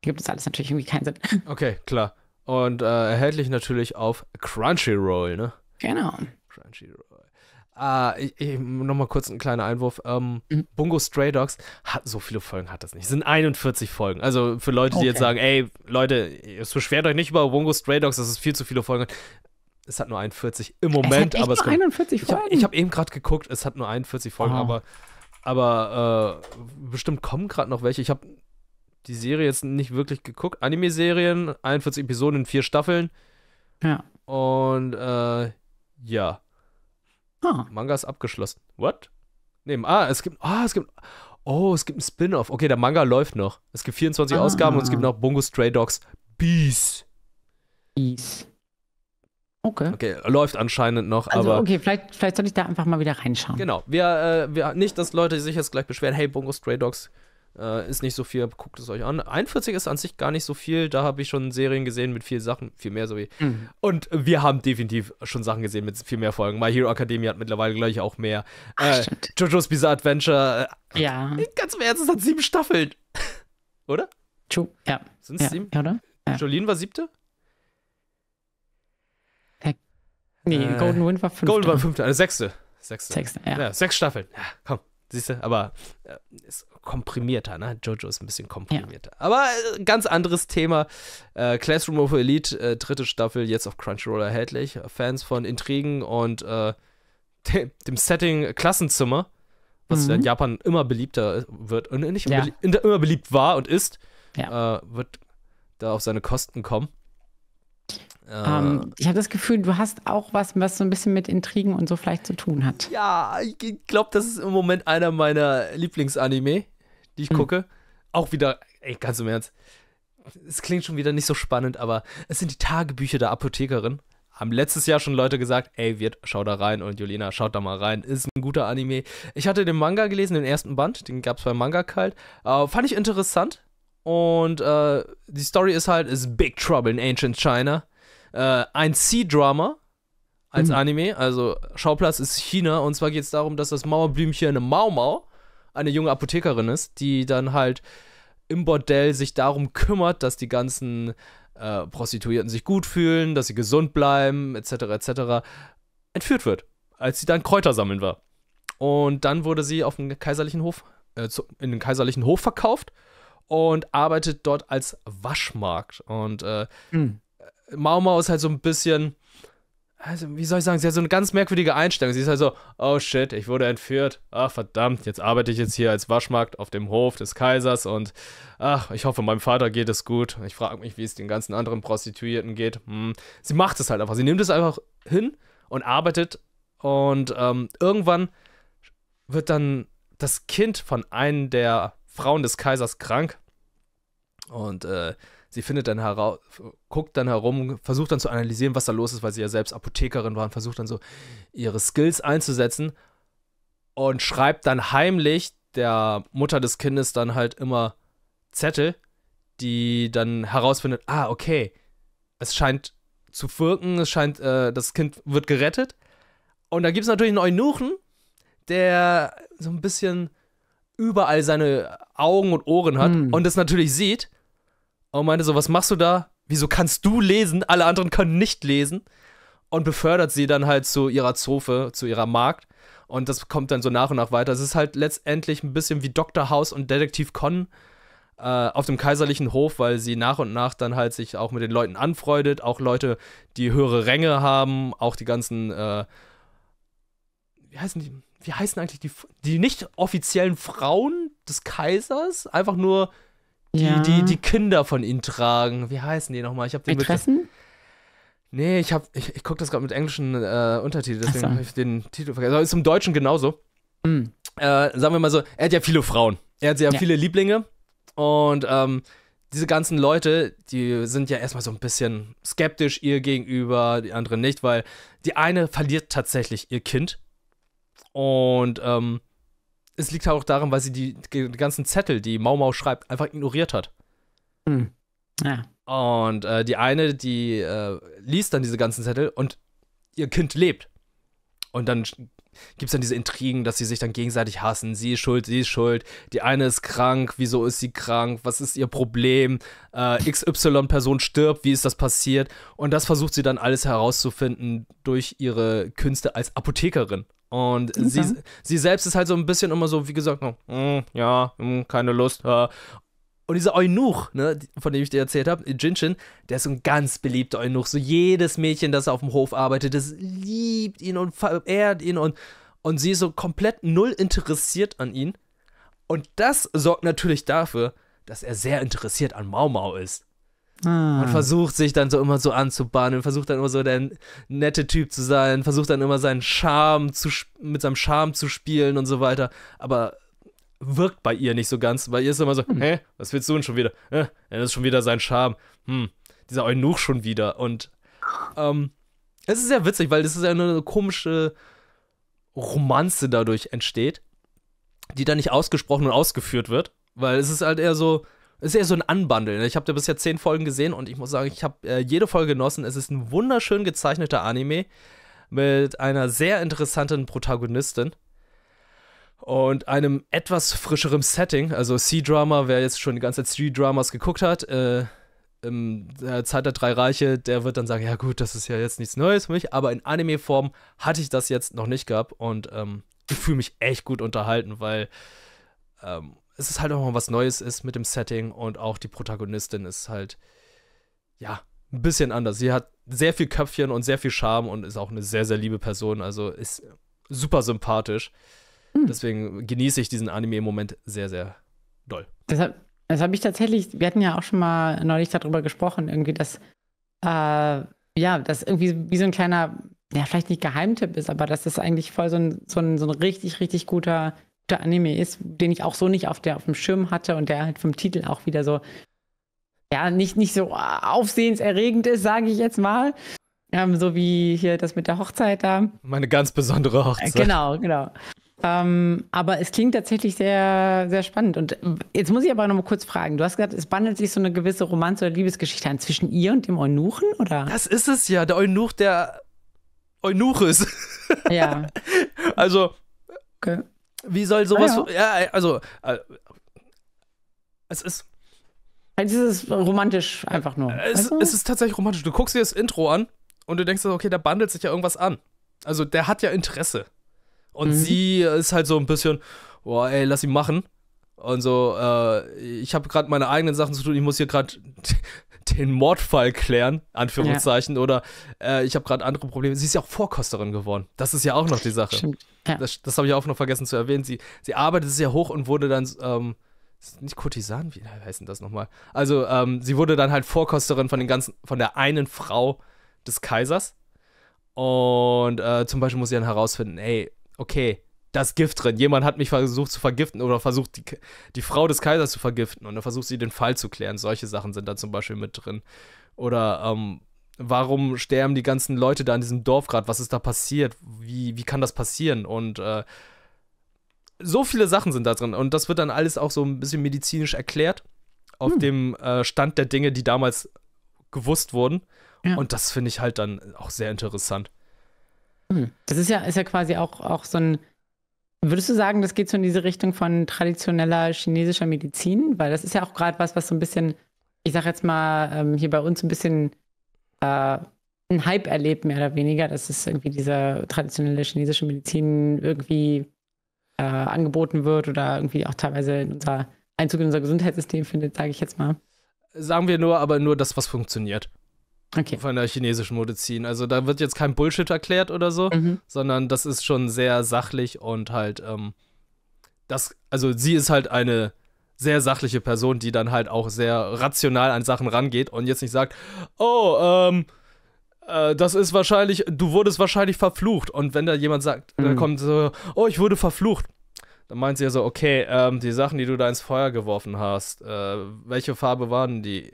gibt es alles natürlich irgendwie keinen Sinn. Okay, klar. Und äh, erhältlich natürlich auf Crunchyroll, ne? Genau. Crunchyroll. Äh, ich, ich, noch mal kurz ein kleiner Einwurf. Ähm, mhm. Bungo Stray Dogs hat so viele Folgen hat das nicht. Es sind 41 Folgen. Also für Leute, okay. die jetzt sagen, ey, Leute, es beschwert euch nicht über Bungo Stray Dogs, dass es viel zu viele Folgen hat. Es hat nur 41 im Moment, es aber es nur 41 Folgen. Ich habe hab eben gerade geguckt, es hat nur 41 Folgen, oh. aber aber äh, bestimmt kommen gerade noch welche. Ich habe die Serie jetzt nicht wirklich geguckt. Anime-Serien, 41 Episoden in vier Staffeln. Ja. Und äh, ja. Ah. Manga ist abgeschlossen. What? Nee, ah, es gibt. Ah, es gibt. Oh, es gibt einen Spin-off. Okay, der Manga läuft noch. Es gibt 24 ah. Ausgaben und es gibt noch Bungo Stray Dogs Bees. Bees. Okay. Okay, läuft anscheinend noch, also, aber. Okay, vielleicht, vielleicht soll ich da einfach mal wieder reinschauen. Genau. Wir, äh, wir, nicht, dass Leute sich jetzt gleich beschweren, hey, Bungo Stray Dogs äh, ist nicht so viel, guckt es euch an. 41 ist an sich gar nicht so viel. Da habe ich schon Serien gesehen mit vielen Sachen, viel mehr sowie. Mhm. Und wir haben definitiv schon Sachen gesehen mit viel mehr Folgen. My Hero Academia hat mittlerweile, glaube ich, auch mehr. Ach, äh, Jojo's Bizarre Adventure. Äh, ja. Ganz im Ernst, es hat sieben Staffeln. oder? True, ja. Sind es ja. sieben? Ja, oder? Ja. Jolene war siebte? Äh, nee, äh, Golden Wind war fünfte. Golden war fünfte, also sechste. Sechste. Sechste, ja. ja sechs Staffeln. Ja, komm. Siehst du, aber äh, ist komprimierter, ne? Jojo ist ein bisschen komprimierter. Ja. Aber äh, ganz anderes Thema. Äh, Classroom of Elite, äh, dritte Staffel, jetzt auf Crunchyroll erhältlich. Fans von Intrigen und äh, dem, dem, Setting Klassenzimmer, was mhm. in Japan immer beliebter wird und nicht ja. immer beliebt war und ist, ja. Äh, wird da auf seine Kosten kommen. Ja. Ähm, ähm, ich habe das Gefühl, du hast auch was, was so ein bisschen mit Intrigen und so vielleicht zu tun hat. Ja, ich glaube, das ist im Moment einer meiner Lieblingsanime, die ich mhm. gucke. Auch wieder, ey, ganz im Ernst. Es klingt schon wieder nicht so spannend, aber es sind die Tagebücher der Apothekerin. Haben letztes Jahr schon Leute gesagt, ey, wird, schau da rein und Jolena, schaut da mal rein. Ist ein guter Anime. Ich hatte den Manga gelesen, den ersten Band, den gab es bei Manga Kalt. Äh, fand ich interessant. Und äh, die Story ist halt, ist Big Trouble in Ancient China äh, ein Sea-Drama als mhm. Anime. Also Schauplatz ist China und zwar geht es darum, dass das Mauerblümchen eine Mau Mau, eine junge Apothekerin ist, die dann halt im Bordell sich darum kümmert, dass die ganzen äh, Prostituierten sich gut fühlen, dass sie gesund bleiben, etc. etc. entführt wird, als sie dann Kräuter sammeln war. Und dann wurde sie auf den kaiserlichen Hof, äh, zu, in den kaiserlichen Hof verkauft und arbeitet dort als Waschmarkt. Und äh, mhm. Mau Mau ist halt so ein bisschen, also, wie soll ich sagen, sie hat so eine ganz merkwürdige Einstellung. Sie ist halt so, oh shit, ich wurde entführt. Ach, verdammt, jetzt arbeite ich jetzt hier als Waschmarkt auf dem Hof des Kaisers und ach, ich hoffe, meinem Vater geht es gut. Ich frage mich, wie es den ganzen anderen Prostituierten geht. Hm. Sie macht es halt einfach. Sie nimmt es einfach hin und arbeitet und ähm, irgendwann wird dann das Kind von einem der Frauen des Kaisers krank und äh, sie findet dann heraus, guckt dann herum, versucht dann zu analysieren, was da los ist, weil sie ja selbst Apothekerin war und versucht dann so ihre Skills einzusetzen und schreibt dann heimlich der Mutter des Kindes dann halt immer Zettel, die dann herausfindet, ah, okay, es scheint zu wirken, es scheint, äh, das Kind wird gerettet. Und da gibt es natürlich einen Eunuchen, der so ein bisschen überall seine Augen und Ohren hat hm. und das natürlich sieht und meinte so, was machst du da? Wieso kannst du lesen? Alle anderen können nicht lesen. Und befördert sie dann halt zu ihrer Zofe, zu ihrer Magd. Und das kommt dann so nach und nach weiter. Es ist halt letztendlich ein bisschen wie Dr. House und Detektiv Con äh, auf dem kaiserlichen Hof, weil sie nach und nach dann halt sich auch mit den Leuten anfreundet. Auch Leute, die höhere Ränge haben, auch die ganzen, äh, wie heißen die? Wie heißen eigentlich die, die nicht offiziellen Frauen des Kaisers? Einfach nur die, ja. die, die Kinder von ihnen tragen. Wie heißen die nochmal? Ich habe den Interessen? Nee, ich, hab, ich, ich gucke das gerade mit englischen äh, Untertiteln, deswegen so. habe ich den Titel vergessen. Also ist im Deutschen genauso. Mhm. Äh, sagen wir mal so, er hat ja viele Frauen. Er hat ja, ja. viele Lieblinge. Und ähm, diese ganzen Leute, die sind ja erstmal so ein bisschen skeptisch ihr gegenüber, die anderen nicht, weil die eine verliert tatsächlich ihr Kind. Und ähm, es liegt halt auch daran, weil sie die, die ganzen Zettel, die Mau Mau schreibt, einfach ignoriert hat. Hm. Ja. Und äh, die eine, die äh, liest dann diese ganzen Zettel und ihr Kind lebt. Und dann gibt es dann diese Intrigen, dass sie sich dann gegenseitig hassen. Sie ist schuld, sie ist schuld. Die eine ist krank, wieso ist sie krank? Was ist ihr Problem? Äh, XY-Person stirbt, wie ist das passiert? Und das versucht sie dann alles herauszufinden durch ihre Künste als Apothekerin. Und okay. sie, sie selbst ist halt so ein bisschen immer so, wie gesagt, mm, ja, mm, keine Lust. Äh. Und dieser Eunuch, ne, von dem ich dir erzählt habe, Jinshin, der ist so ein ganz beliebter Eunuch. So jedes Mädchen, das auf dem Hof arbeitet, das liebt ihn und verehrt ihn und, und sie ist so komplett null interessiert an ihn. Und das sorgt natürlich dafür, dass er sehr interessiert an Mau Mau ist. Ah. Und versucht sich dann so immer so anzubahnen, versucht dann immer so der nette Typ zu sein, versucht dann immer seinen Charme zu mit seinem Charme zu spielen und so weiter. Aber wirkt bei ihr nicht so ganz. weil ihr ist immer so, hm. hä, was willst du denn schon wieder? ja, das ist schon wieder sein Charme. Hm, dieser Eunuch schon wieder. Und ähm, es ist sehr witzig, weil das ist ja eine komische Romanze dadurch entsteht, die dann nicht ausgesprochen und ausgeführt wird. Weil es ist halt eher so, ist eher so ein Unbundle. Ne? Ich habe da bisher zehn Folgen gesehen und ich muss sagen, ich habe äh, jede Folge genossen. Es ist ein wunderschön gezeichneter Anime mit einer sehr interessanten Protagonistin und einem etwas frischeren Setting. Also C-Drama, wer jetzt schon die ganze Zeit C-Dramas geguckt hat, äh, in der äh, Zeit der drei Reiche, der wird dann sagen, ja gut, das ist ja jetzt nichts Neues für mich, aber in Anime-Form hatte ich das jetzt noch nicht gehabt und ähm, ich fühle mich echt gut unterhalten, weil ähm, es ist halt auch mal was Neues ist mit dem Setting und auch die Protagonistin ist halt, ja, ein bisschen anders. Sie hat sehr viel Köpfchen und sehr viel Charme und ist auch eine sehr, sehr liebe Person. Also ist super sympathisch. Mhm. Deswegen genieße ich diesen Anime im Moment sehr, sehr doll. Das habe hab ich tatsächlich, wir hatten ja auch schon mal neulich darüber gesprochen, irgendwie, dass, äh, ja, das irgendwie wie so ein kleiner, ja, vielleicht nicht Geheimtipp ist, aber dass das eigentlich voll so ein, so ein, so ein richtig, richtig guter guter Anime ist, den ich auch so nicht auf, der, auf dem Schirm hatte und der halt vom Titel auch wieder so, ja, nicht, nicht so aufsehenserregend ist, sage ich jetzt mal. Ähm, so wie hier das mit der Hochzeit da. Meine ganz besondere äh, Hochzeit. Genau, genau. Ähm, aber es klingt tatsächlich sehr, sehr spannend. Und äh, jetzt muss ich aber noch mal kurz fragen. Du hast gesagt, es bandelt sich so eine gewisse Romanze- oder Liebesgeschichte an zwischen ihr und dem Eunuchen, oder? Das ist es ja, der Eunuch, der Eunuch ist. Ja. also, okay. Wie soll sowas. Ah, ja. ja. also. Äh, es ist. Äh, es ist romantisch, einfach nur. Äh, es, also? es, ist tatsächlich romantisch. Du guckst dir das Intro an und du denkst, okay, da bandelt sich ja irgendwas an. Also, der hat ja Interesse. Und mhm. sie ist halt so ein bisschen, boah, ey, lass ihn machen. Und so, äh, ich habe gerade meine eigenen Sachen zu tun. Ich muss hier gerade den Mordfall klären, Anführungszeichen, ja. oder äh, ich habe gerade andere Probleme. Sie ist ja auch Vorkosterin geworden. Das ist ja auch noch die Sache. Ja. Das, das habe ich auch noch vergessen zu erwähnen. Sie, sie arbeitet sehr hoch und wurde dann, ähm, nicht Kurtisan, wie heißt denn das nochmal? Also, ähm, sie wurde dann halt Vorkosterin von den ganzen, von der einen Frau des Kaisers. Und äh, zum Beispiel muss sie dann herausfinden, ey, okay, das Gift drin. Jemand hat mich versucht zu vergiften oder versucht, die, die Frau des Kaisers zu vergiften und dann versucht sie den Fall zu klären. Solche Sachen sind da zum Beispiel mit drin. Oder ähm, warum sterben die ganzen Leute da in diesem Dorf gerade? Was ist da passiert? Wie, wie kann das passieren? Und äh, so viele Sachen sind da drin. Und das wird dann alles auch so ein bisschen medizinisch erklärt auf hm. dem äh, Stand der Dinge, die damals gewusst wurden. Ja. Und das finde ich halt dann auch sehr interessant. Hm. Das ist ja, ist ja quasi auch, auch so ein Würdest du sagen, das geht so in diese Richtung von traditioneller chinesischer Medizin? Weil das ist ja auch gerade was, was so ein bisschen, ich sag jetzt mal, ähm, hier bei uns ein bisschen äh, einen Hype erlebt, mehr oder weniger, dass es irgendwie diese traditionelle chinesische Medizin irgendwie äh, angeboten wird oder irgendwie auch teilweise in unser Einzug in unser Gesundheitssystem findet, sage ich jetzt mal. Sagen wir nur, aber nur das, was funktioniert okay. von der chinesischen Mode ziehen. Also da wird jetzt kein Bullshit erklärt oder so, mhm. sondern das ist schon sehr sachlich und halt, ähm, das, also sie ist halt eine sehr sachliche Person, die dann halt auch sehr rational an Sachen rangeht und jetzt nicht sagt, oh, ähm, äh, das ist wahrscheinlich, du wurdest wahrscheinlich verflucht. Und wenn da jemand sagt, mhm. dann kommt so, oh, ich wurde verflucht, dann meint sie ja so, okay, ähm, die Sachen, die du da ins Feuer geworfen hast, äh, welche Farbe waren die?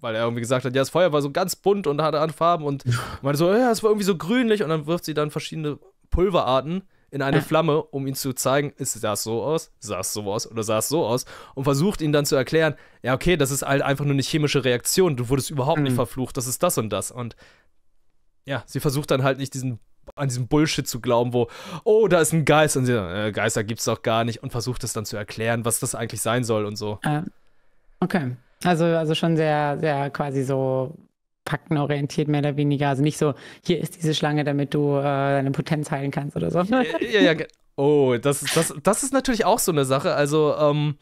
weil er irgendwie gesagt hat, ja, das Feuer war so ganz bunt und hatte an Farben und meinte so, ja, es war irgendwie so grünlich und dann wirft sie dann verschiedene Pulverarten in eine Flamme, um ihm zu zeigen, ist das so aus, sah es so aus oder sah es so aus und versucht ihn dann zu erklären, ja, okay, das ist halt einfach nur eine chemische Reaktion, du wurdest überhaupt mhm. nicht verflucht, das ist das und das und ja, sie versucht dann halt nicht diesen an diesem Bullshit zu glauben, wo, oh, da ist ein Geist und sie, äh, Geister gibt es doch gar nicht und versucht es dann zu erklären, was das eigentlich sein soll und so. Ähm, okay. Also, also schon sehr, sehr quasi so faktenorientiert mehr oder weniger. Also nicht so, hier ist diese Schlange, damit du äh, deine Potenz heilen kannst oder so. Ja, ja, ja. Oh, das, das, das ist natürlich auch so eine Sache. Also, ähm,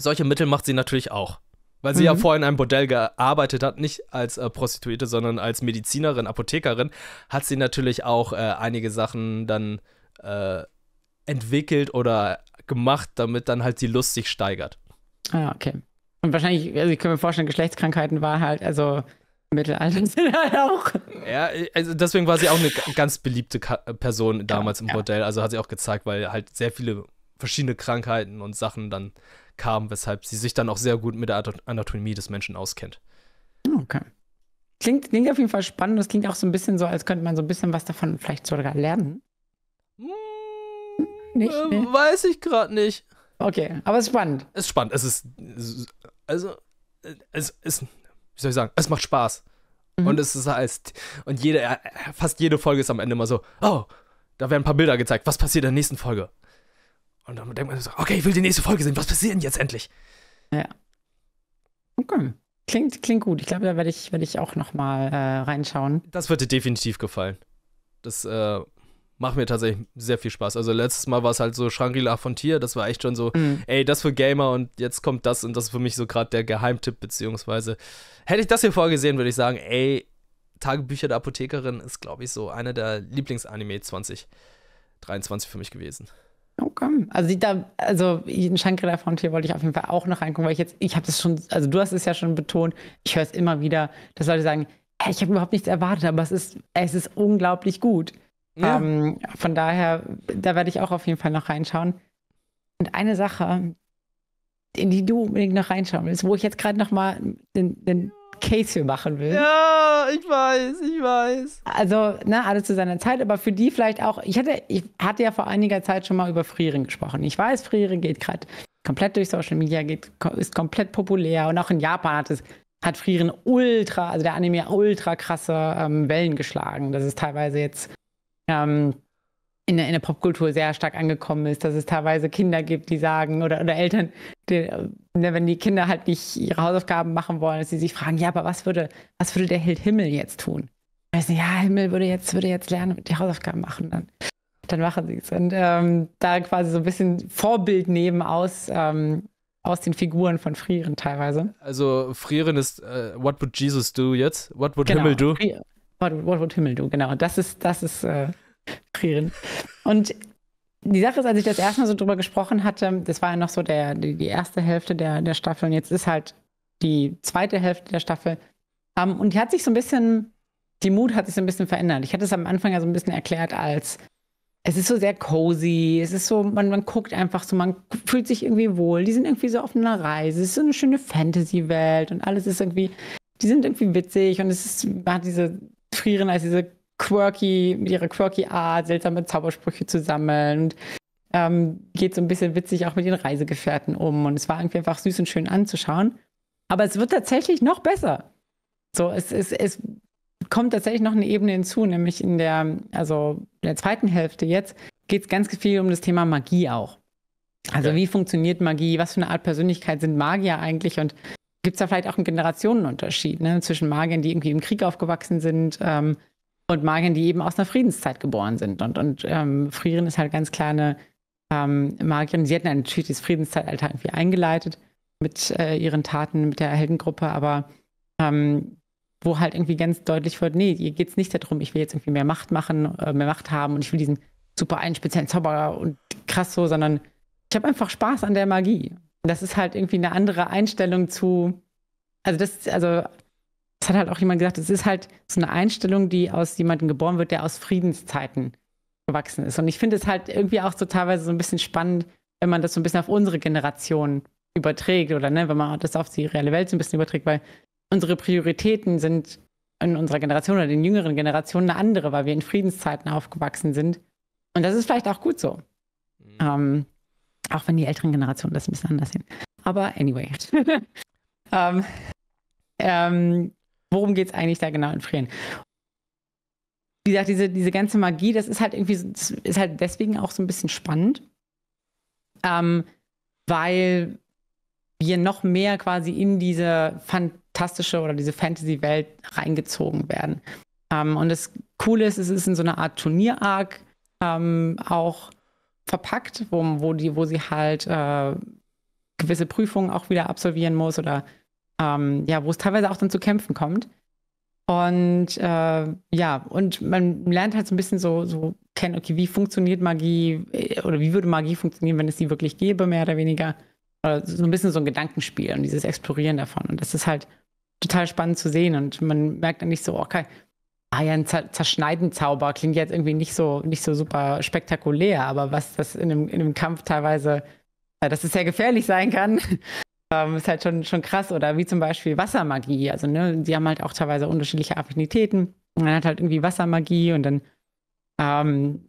solche Mittel macht sie natürlich auch. Weil sie mhm. ja vorhin in einem Bordell gearbeitet hat, nicht als äh, Prostituierte, sondern als Medizinerin, Apothekerin, hat sie natürlich auch äh, einige Sachen dann äh, entwickelt oder gemacht, damit dann halt die Lust sich steigert. Ah, okay. Und wahrscheinlich, also ich kann mir vorstellen, Geschlechtskrankheiten war halt, also Mittelalter sind halt auch. Ja, also deswegen war sie auch eine ganz beliebte Ka Person damals ja, im Bordell. Ja. Also hat sie auch gezeigt, weil halt sehr viele verschiedene Krankheiten und Sachen dann kamen, weshalb sie sich dann auch sehr gut mit der Anatomie des Menschen auskennt. Ah, okay. Klingt, klingt auf jeden Fall spannend. Das klingt auch so ein bisschen so, als könnte man so ein bisschen was davon vielleicht sogar lernen. Hm, nicht, äh, ne? Weiß ich gerade nicht. Okay, aber es ist spannend. Es ist spannend. Es ist also, äh, es ist, wie soll ich sagen, es macht Spaß. Mhm. Und es ist halt, und jede, äh, fast jede Folge ist am Ende immer so, oh, da werden ein paar Bilder gezeigt, was passiert in der nächsten Folge? Und dann denkt man so, okay, ich will die nächste Folge sehen, was passiert denn jetzt endlich? Ja. Okay. Klingt, klingt gut. Ich glaube, da werde ich, werd ich auch noch mal äh, reinschauen. Das wird dir definitiv gefallen. Das äh, macht mir tatsächlich sehr viel Spaß. Also letztes Mal war es halt so Shangri-La von Tier, das war echt schon so, mhm. ey, das für Gamer und jetzt kommt das und das ist für mich so gerade der Geheimtipp, beziehungsweise hätte ich das hier vorgesehen, würde ich sagen, ey, Tagebücher der Apothekerin ist, glaube ich, so einer der Lieblingsanime 2023 für mich gewesen. Okay. Oh, also da, also jeden Shangri-La Frontier wollte ich auf jeden Fall auch noch reingucken, weil ich jetzt, ich habe das schon, also du hast es ja schon betont, ich höre es immer wieder, dass Leute sagen, ey, ich habe überhaupt nichts erwartet, aber es ist, es ist unglaublich gut. Ja. Ähm, von daher, da werde ich auch auf jeden Fall noch reinschauen. Und eine Sache, in die du unbedingt noch reinschauen willst, wo ich jetzt gerade nochmal den, den Case für machen will. Ja, ich weiß, ich weiß. Also, ne, alles zu seiner Zeit, aber für die vielleicht auch, ich hatte, ich hatte ja vor einiger Zeit schon mal über Frieren gesprochen. Ich weiß, Frieren geht gerade komplett durch Social Media, geht, ist komplett populär und auch in Japan hat es hat Frieren ultra, also der Anime ultra krasse ähm, Wellen geschlagen. Das ist teilweise jetzt ähm, in, der, in der Popkultur sehr stark angekommen ist, dass es teilweise Kinder gibt, die sagen, oder, oder Eltern, die, äh, ne, wenn die Kinder halt nicht ihre Hausaufgaben machen wollen, dass sie sich fragen, ja, aber was würde, was würde der Held Himmel jetzt tun? Also, ja, Himmel würde jetzt, würde jetzt lernen und die Hausaufgaben machen dann. Dann machen sie es. Und ähm, da quasi so ein bisschen Vorbild nehmen aus, ähm, aus den Figuren von Frieren teilweise. Also Frieren ist uh, What would Jesus do jetzt? What would genau. Himmel do? What would Himmel do? Genau, das ist, das ist äh, frieren. Und die Sache ist, als ich das erste Mal so drüber gesprochen hatte, das war ja noch so der, die, die erste Hälfte der, der Staffel und jetzt ist halt die zweite Hälfte der Staffel. Um, ähm, und die hat sich so ein bisschen, die Mut hat sich so ein bisschen verändert. Ich hatte es am Anfang ja so ein bisschen erklärt als, es ist so sehr cozy, es ist so, man, man guckt einfach so, man fühlt sich irgendwie wohl, die sind irgendwie so auf einer Reise, es ist so eine schöne Fantasy-Welt und alles ist irgendwie, die sind irgendwie witzig und es ist, man hat diese frieren als diese quirky, ihre quirky Art, seltsame Zaubersprüche zu sammeln und ähm, geht so ein bisschen witzig auch mit den Reisegefährten um. Und es war irgendwie einfach süß und schön anzuschauen. Aber es wird tatsächlich noch besser. So, es, es, es kommt tatsächlich noch eine Ebene hinzu, nämlich in der, also der zweiten Hälfte jetzt, geht es ganz viel um das Thema Magie auch. Also okay. wie funktioniert Magie? Was für eine Art Persönlichkeit sind Magier eigentlich? Und gibt es da vielleicht auch einen Generationenunterschied ne? zwischen Magiern, die irgendwie im Krieg aufgewachsen sind ähm, und Magiern, die eben aus einer Friedenszeit geboren sind. Und, und ähm, Frieren ist halt ganz klar eine ähm, Magierin. Sie hätten natürlich das Friedenszeitalter irgendwie eingeleitet mit äh, ihren Taten, mit der Heldengruppe, aber ähm, wo halt irgendwie ganz deutlich wird, nee, hier geht es nicht darum, ich will jetzt irgendwie mehr Macht machen, äh, mehr Macht haben und ich will diesen super einen speziellen Zauberer und krass so, sondern ich habe einfach Spaß an der Magie. Das ist halt irgendwie eine andere Einstellung zu, also das, also das hat halt auch jemand gesagt, es ist halt so eine Einstellung, die aus jemandem geboren wird, der aus Friedenszeiten gewachsen ist. Und ich finde es halt irgendwie auch so teilweise so ein bisschen spannend, wenn man das so ein bisschen auf unsere Generation überträgt oder ne, wenn man das auf die reale Welt so ein bisschen überträgt, weil unsere Prioritäten sind in unserer Generation oder den jüngeren Generationen eine andere, weil wir in Friedenszeiten aufgewachsen sind. Und das ist vielleicht auch gut so. Mhm. Ähm, auch wenn die älteren Generationen das ein bisschen anders sehen. Aber anyway. ähm, ähm, worum geht es eigentlich da genau in Frien? Wie gesagt, diese, diese ganze Magie, das ist halt irgendwie, ist halt deswegen auch so ein bisschen spannend. Ähm, weil wir noch mehr quasi in diese fantastische oder diese Fantasy-Welt reingezogen werden. Ähm, und das Coole ist, es ist in so einer Art Turnier-Arc ähm, auch verpackt, wo, wo, die, wo sie halt äh, gewisse Prüfungen auch wieder absolvieren muss oder ähm, ja, wo es teilweise auch dann zu kämpfen kommt. Und äh, ja, und man lernt halt so ein bisschen so, so kennen, okay, wie funktioniert Magie äh, oder wie würde Magie funktionieren, wenn es die wirklich gäbe, mehr oder weniger. Oder so ein bisschen so ein Gedankenspiel und dieses Explorieren davon. Und das ist halt total spannend zu sehen. Und man merkt dann nicht so, oh, okay, Ah ja, ein Zerschneidenzauber klingt jetzt irgendwie nicht so, nicht so super spektakulär, aber was das in einem, in einem Kampf teilweise, ja, äh, dass es sehr gefährlich sein kann, ähm, ist halt schon, schon krass. Oder wie zum Beispiel Wassermagie. Also, ne, die haben halt auch teilweise unterschiedliche Affinitäten. Und dann hat halt irgendwie Wassermagie und dann ähm,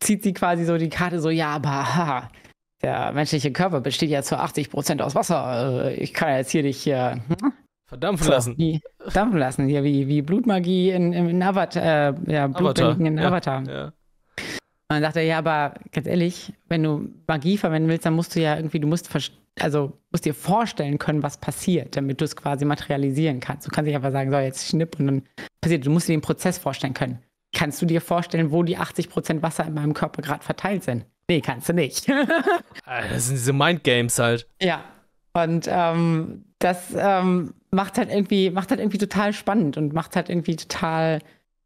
zieht sie quasi so die Karte so, ja, aber haha, der menschliche Körper besteht ja zu 80 Prozent aus Wasser. Äh, ich kann ja jetzt hier nicht. Äh, hm? Verdampfen so, lassen. Die, dampfen lassen, ja, wie, wie Blutmagie in, in Avatar, äh, ja, Blutbändigen in ja, Avatar. Ja. Und dann sagt er, ja, aber ganz ehrlich, wenn du Magie verwenden willst, dann musst du ja irgendwie, du musst, also musst dir vorstellen können, was passiert, damit du es quasi materialisieren kannst. Du kannst nicht einfach sagen, so, jetzt schnipp und dann passiert. Du musst dir den Prozess vorstellen können. Kannst du dir vorstellen, wo die 80% Wasser in meinem Körper gerade verteilt sind? Nee, kannst du nicht. Ah, das sind diese Mindgames halt. Ja. Und ähm, das, ähm, macht halt irgendwie, macht halt irgendwie total spannend und macht halt irgendwie total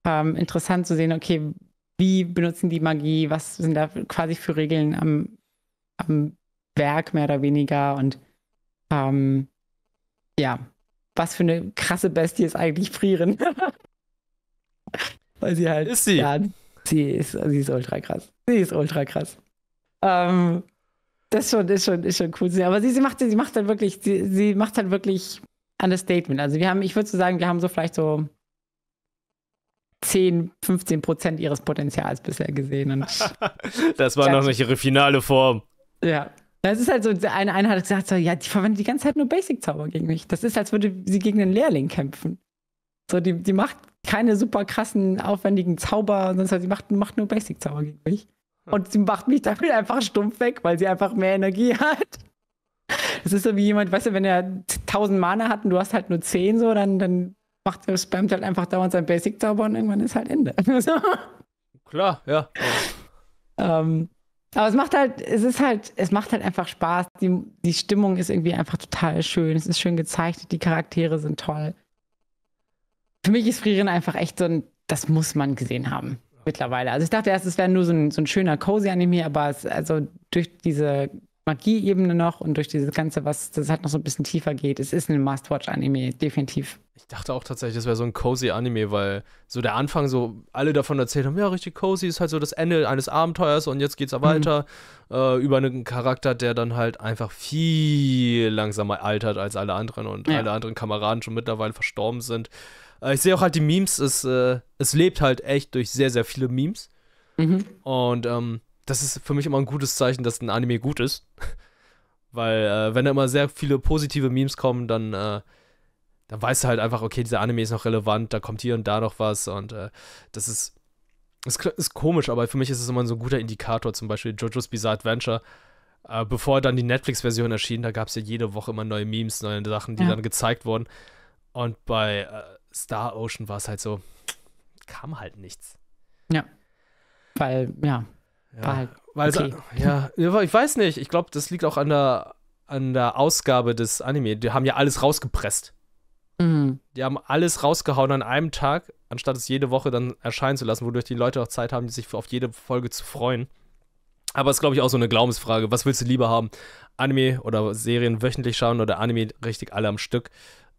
ähm, interessant zu sehen, okay, wie benutzen die Magie, was sind da quasi für Regeln am, am Werk mehr oder weniger und ähm, ja, was für eine krasse Bestie ist eigentlich Frieren. Weil sie halt. Ist sie? Ja, sie ist, sie ist ultra krass. Sie ist ultra krass. Ähm, das schon, ist schon, ist schon cool. Aber sie, sie macht, sie macht halt wirklich, sie, sie macht halt wirklich Understatement. Also wir haben, ich würde so sagen, wir haben so vielleicht so 10, 15 Prozent ihres Potenzials bisher gesehen. Und das war noch nicht ihre finale Form. Ja. Das ist halt so, eine, eine hat gesagt, so, ja, die verwendet die ganze Zeit nur Basic-Zauber gegen mich. Das ist, als würde sie gegen einen Lehrling kämpfen. So, die, die macht keine super krassen, aufwendigen Zauber, sonst sie macht, macht nur Basic-Zauber gegen mich. Hm. Und sie macht mich damit einfach stumpf weg, weil sie einfach mehr Energie hat. Das ist so wie jemand, weißt du, wenn er 1000 Mana hat und du hast halt nur 10 so, dann, dann macht, spammt halt einfach dauernd sein Basic-Zauber und irgendwann ist halt Ende. Klar, ja. ähm, aber es macht halt, es ist halt, es macht halt einfach Spaß. Die, die Stimmung ist irgendwie einfach total schön. Es ist schön gezeichnet, die Charaktere sind toll. Für mich ist Frieren einfach echt so ein, das muss man gesehen haben mittlerweile. Also ich dachte erst, es wäre nur so ein, so ein schöner Cozy-Anime, aber es, also durch diese Magieebene noch und durch dieses Ganze, was das halt noch so ein bisschen tiefer geht. Es ist ein Must-Watch-Anime, definitiv. Ich dachte auch tatsächlich, das wäre so ein cozy Anime, weil so der Anfang so alle davon erzählt haben, ja, richtig cozy ist halt so das Ende eines Abenteuers und jetzt geht's mhm. weiter äh, über einen Charakter, der dann halt einfach viel langsamer altert als alle anderen und ja. alle anderen Kameraden schon mittlerweile verstorben sind. Äh, ich sehe auch halt die Memes, es, äh, es lebt halt echt durch sehr, sehr viele Memes. Mhm. Und ähm, das ist für mich immer ein gutes Zeichen, dass ein Anime gut ist. Weil, äh, wenn da immer sehr viele positive Memes kommen, dann, äh, dann weißt du halt einfach, okay, dieser Anime ist noch relevant, da kommt hier und da noch was und äh, das ist, ist, ist, komisch, aber für mich ist es immer so ein guter Indikator, zum Beispiel JoJo's Bizarre Adventure. Äh, bevor dann die Netflix-Version erschien, da gab es ja jede Woche immer neue Memes, neue Sachen, die ja. dann gezeigt wurden. Und bei äh, Star Ocean war es halt so, kam halt nichts. Ja. Weil, ja, ja, weil okay. ja, ich weiß nicht. Ich glaube, das liegt auch an der, an der Ausgabe des Anime. Die haben ja alles rausgepresst. Mhm. Die haben alles rausgehauen an einem Tag, anstatt es jede Woche dann erscheinen zu lassen, wodurch die Leute auch Zeit haben, sich auf jede Folge zu freuen. Aber es ist, glaube ich, auch so eine Glaubensfrage. Was willst du lieber haben? Anime oder Serien wöchentlich schauen oder Anime richtig alle am Stück?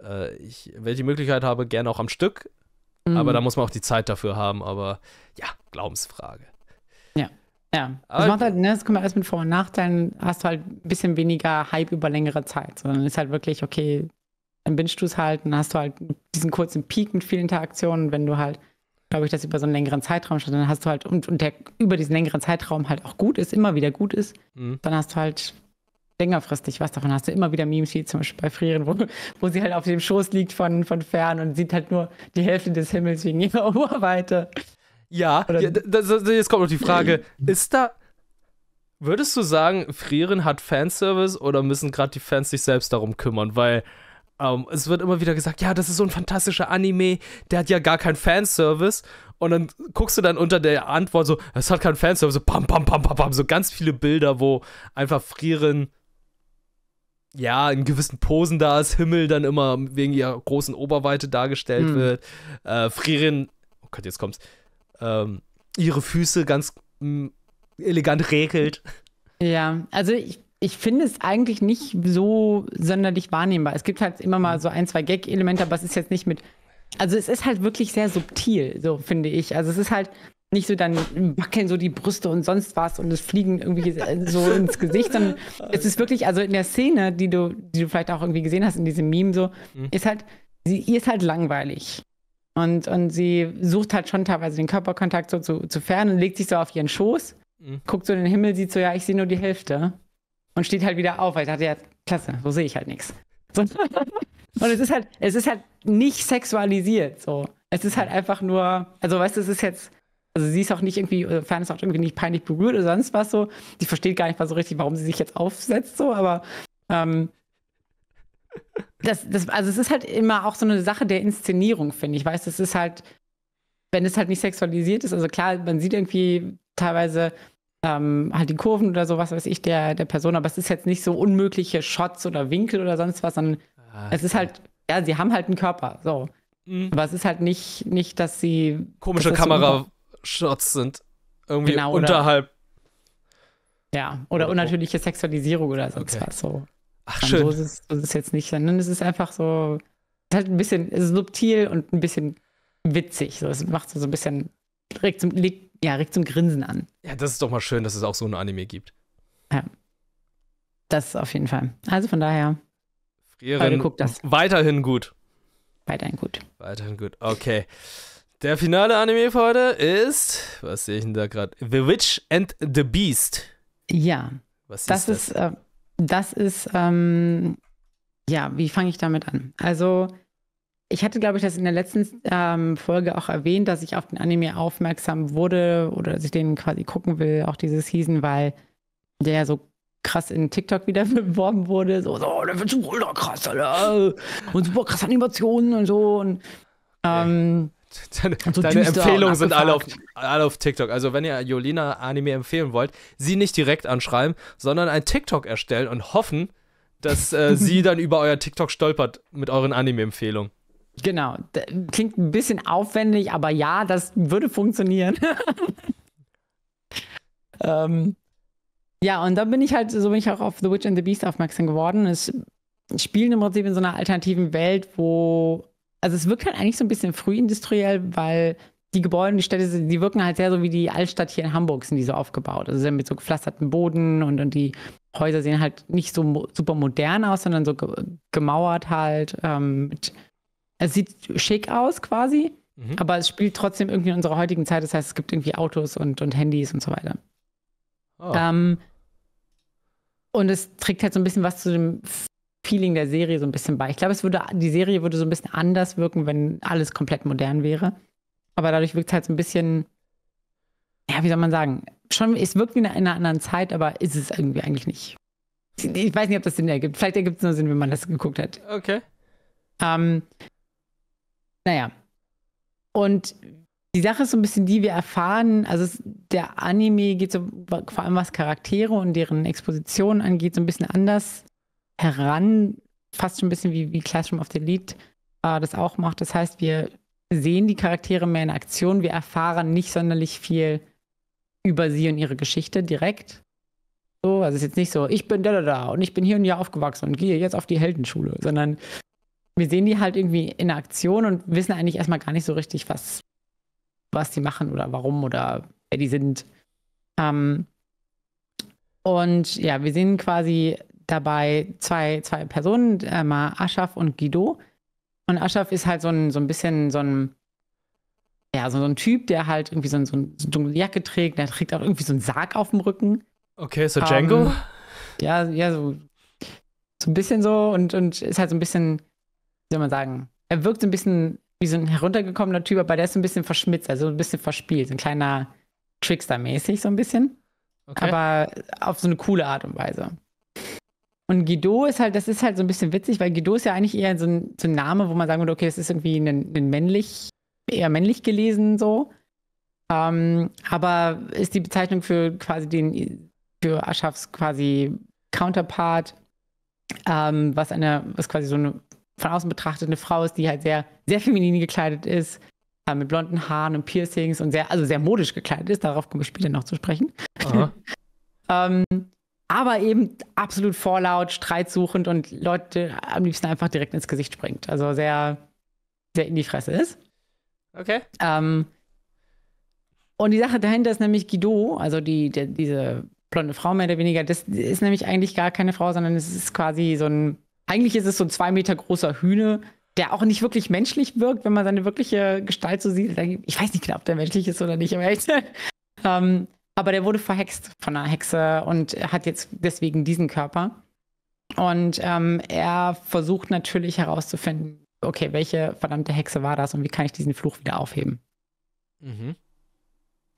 Äh, ich, wenn ich die Möglichkeit habe, gerne auch am Stück. Mhm. Aber da muss man auch die Zeit dafür haben. Aber ja, Glaubensfrage. Ja, das macht halt, ne, das kommt alles mit Vor- und Nachteilen, hast du halt ein bisschen weniger Hype über längere Zeit, sondern ist halt wirklich, okay, dann binst du es halt dann hast du halt diesen kurzen Peak mit vielen Interaktionen, wenn du halt, glaube ich, das über so einen längeren Zeitraum schaust, dann hast du halt, und, und der über diesen längeren Zeitraum halt auch gut ist, immer wieder gut ist, mhm. dann hast du halt längerfristig was davon. Hast du immer wieder Memes, wie zum Beispiel bei Frieren, wo, wo sie halt auf dem Schoß liegt von, von fern und sieht halt nur die Hälfte des Himmels wegen ihrer Ohrweite. Ja, ja jetzt kommt noch die Frage, ist da, würdest du sagen, Frieren hat Fanservice oder müssen gerade die Fans sich selbst darum kümmern? Weil ähm, es wird immer wieder gesagt, ja, das ist so ein fantastischer Anime, der hat ja gar keinen Fanservice. Und dann guckst du dann unter der Antwort so, es hat keinen Fanservice, so pam, pam, pam, pam, pam, so ganz viele Bilder, wo einfach Frieren ja, in gewissen Posen da ist, Himmel dann immer wegen ihrer großen Oberweite dargestellt hm. wird. Äh, Frieren, oh Gott, jetzt kommt's ähm, ihre Füße ganz mm, elegant regelt. Ja, also ich, ich finde es eigentlich nicht so sonderlich wahrnehmbar. Es gibt halt immer mal so ein, zwei Gag-Elemente, aber es ist jetzt nicht mit. Also es ist halt wirklich sehr subtil, so finde ich. Also es ist halt nicht so dann wackeln so die Brüste und sonst was und es fliegen irgendwie äh, so ins Gesicht, sondern es ist wirklich, also in der Szene, die du, die du vielleicht auch irgendwie gesehen hast in diesem Meme so, mhm. ist halt, sie ist halt langweilig. Und, und sie sucht halt schon teilweise den Körperkontakt so zu, zu fern und legt sich so auf ihren Schoß, mhm. guckt so in den Himmel, sieht so, ja, ich sehe nur die Hälfte. Und steht halt wieder auf, weil ich dachte, ja, klasse, so sehe ich halt nichts. So. Und es ist halt, es ist halt nicht sexualisiert so. Es ist halt einfach nur, also weißt du, es ist jetzt, also sie ist auch nicht irgendwie, äh, fern ist auch irgendwie nicht peinlich berührt oder sonst was so. Die versteht gar nicht mal so richtig, warum sie sich jetzt aufsetzt, so, aber ähm, das, das, also es ist halt immer auch so eine Sache der Inszenierung, finde ich. Weißt, es ist halt, wenn es halt nicht sexualisiert ist, also klar, man sieht irgendwie teilweise ähm, halt die Kurven oder sowas, weiß ich, der, der Person, aber es ist jetzt nicht so unmögliche Shots oder Winkel oder sonst was, sondern ah, es ist halt, ja, sie haben halt einen Körper, so. Mhm. Aber es ist halt nicht, nicht dass sie. Komische dass Kamerashots so sind. Irgendwie genau, unterhalb. Oder, ja, oder unnatürliche Sexualisierung oder sonst okay. was, so. Ach, schön. So ist, es, so ist es jetzt nicht, sondern es ist einfach so, es ist halt ein bisschen subtil und ein bisschen witzig. So, es macht so, ein bisschen, regt zum, ja, regt zum Grinsen an. Ja, das ist doch mal schön, dass es auch so ein Anime gibt. Ja. Das auf jeden Fall. Also von daher. Frieren. Guckt das. Weiterhin gut. Weiterhin gut. Weiterhin gut. Okay. Der finale Anime für heute ist, was sehe ich denn da gerade? The Witch and the Beast. Ja. Was ist das? Das ist. Äh, das ist, ähm, ja, wie fange ich damit an? Also, ich hatte, glaube ich, das in der letzten ähm, Folge auch erwähnt, dass ich auf den Anime aufmerksam wurde oder dass ich den quasi gucken will, auch diese Season, weil der ja so krass in TikTok wieder beworben wurde. So, so der wird schon ultra krass, Alter. Und super krasse Animationen und so. Und ähm, Deine, so deine Empfehlungen sind alle auf, alle auf TikTok. Also, wenn ihr Jolina Anime empfehlen wollt, sie nicht direkt anschreiben, sondern ein TikTok erstellen und hoffen, dass äh, sie dann über euer TikTok stolpert mit euren Anime-Empfehlungen. Genau. Klingt ein bisschen aufwendig, aber ja, das würde funktionieren. ähm, ja, und dann bin ich halt, so bin ich auch auf The Witch and the Beast aufmerksam geworden. Es spielen im Prinzip in so einer alternativen Welt, wo also es wirkt halt eigentlich so ein bisschen frühindustriell, weil die Gebäude und die Städte, die wirken halt sehr so wie die Altstadt hier in Hamburg, sind die so aufgebaut. Also sind mit so gepflasterten Boden und, und die Häuser sehen halt nicht so mo super modern aus, sondern so ge gemauert halt. Ähm, mit, es sieht schick aus quasi, mhm. aber es spielt trotzdem irgendwie in unserer heutigen Zeit. Das heißt, es gibt irgendwie Autos und, und Handys und so weiter. Oh. Ähm, und es trägt halt so ein bisschen was zu dem Feeling der Serie so ein bisschen bei. Ich glaube, es würde, die Serie würde so ein bisschen anders wirken, wenn alles komplett modern wäre. Aber dadurch wirkt es halt so ein bisschen, ja, wie soll man sagen, schon, es wirkt wie in einer anderen Zeit, aber ist es irgendwie eigentlich nicht. Ich weiß nicht, ob das Sinn ergibt. Vielleicht ergibt es nur Sinn, wenn man das geguckt hat. Okay. Ähm, naja. Und die Sache ist so ein bisschen die, wir erfahren, also es, der Anime geht so vor allem was Charaktere und deren Exposition angeht, so ein bisschen anders heran, fast schon ein bisschen wie, wie Classroom of the Lead äh, das auch macht. Das heißt, wir sehen die Charaktere mehr in Aktion, wir erfahren nicht sonderlich viel über sie und ihre Geschichte direkt. So, also es ist jetzt nicht so, ich bin da da da und ich bin hier und hier aufgewachsen und gehe jetzt auf die Heldenschule, sondern wir sehen die halt irgendwie in Aktion und wissen eigentlich erstmal gar nicht so richtig, was, was die machen oder warum oder wer die sind. Ähm, und ja, wir sehen quasi dabei zwei, zwei Personen, einmal Aschaf und Guido. Und Aschaf ist halt so ein, so ein bisschen so ein, ja, so, so ein Typ, der halt irgendwie so, eine so, ein, so eine Jacke trägt, der trägt auch irgendwie so einen Sarg auf dem Rücken. Okay, so um, Django? Ähm, ja, ja, so, so ein bisschen so und, und ist halt so ein bisschen, wie soll man sagen, er wirkt so ein bisschen wie so ein heruntergekommener Typ, aber der ist so ein bisschen verschmitzt, also ein bisschen verspielt, so ein kleiner Trickster-mäßig so ein bisschen. Okay. Aber auf so eine coole Art und Weise. Und Guido ist halt, das ist halt so ein bisschen witzig, weil Guido ist ja eigentlich eher so ein, so ein Name, wo man sagen würde, okay, das ist irgendwie ein, ein männlich, eher männlich gelesen so. Ähm, aber ist die Bezeichnung für quasi den, für Aschafs quasi Counterpart, ähm, was eine, was quasi so eine von außen betrachtet eine Frau ist, die halt sehr, sehr feminin gekleidet ist, äh, mit blonden Haaren und Piercings und sehr, also sehr modisch gekleidet ist. Darauf komme ich später noch zu sprechen. ähm, aber eben absolut vorlaut, streitsuchend und Leute am liebsten einfach direkt ins Gesicht springt. Also sehr, sehr in die Fresse ist. Okay. Ähm, und die Sache dahinter ist nämlich Guido, also die, die, diese blonde Frau mehr oder weniger, das ist nämlich eigentlich gar keine Frau, sondern es ist quasi so ein, eigentlich ist es so ein zwei Meter großer Hühne, der auch nicht wirklich menschlich wirkt, wenn man seine wirkliche Gestalt so sieht. Ich weiß nicht genau, ob der menschlich ist oder nicht, aber echt. ähm, aber der wurde verhext von einer Hexe und hat jetzt deswegen diesen Körper. Und ähm, er versucht natürlich herauszufinden, okay, welche verdammte Hexe war das und wie kann ich diesen Fluch wieder aufheben? Mhm.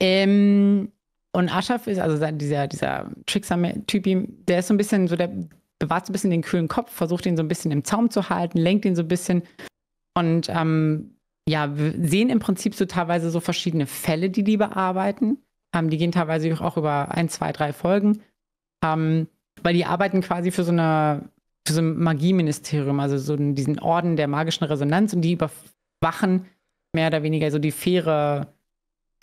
Ähm, und Aschaf ist, also dieser, dieser Tricksamer-Typ, der ist so ein bisschen so, der bewahrt so ein bisschen den kühlen Kopf, versucht ihn so ein bisschen im Zaum zu halten, lenkt ihn so ein bisschen. Und ähm, ja, wir sehen im Prinzip so teilweise so verschiedene Fälle, die die bearbeiten. Ähm, die gehen teilweise auch über ein, zwei, drei Folgen, ähm, weil die arbeiten quasi für so eine für so ein Magieministerium, also so diesen Orden der magischen Resonanz und die überwachen mehr oder weniger so die faire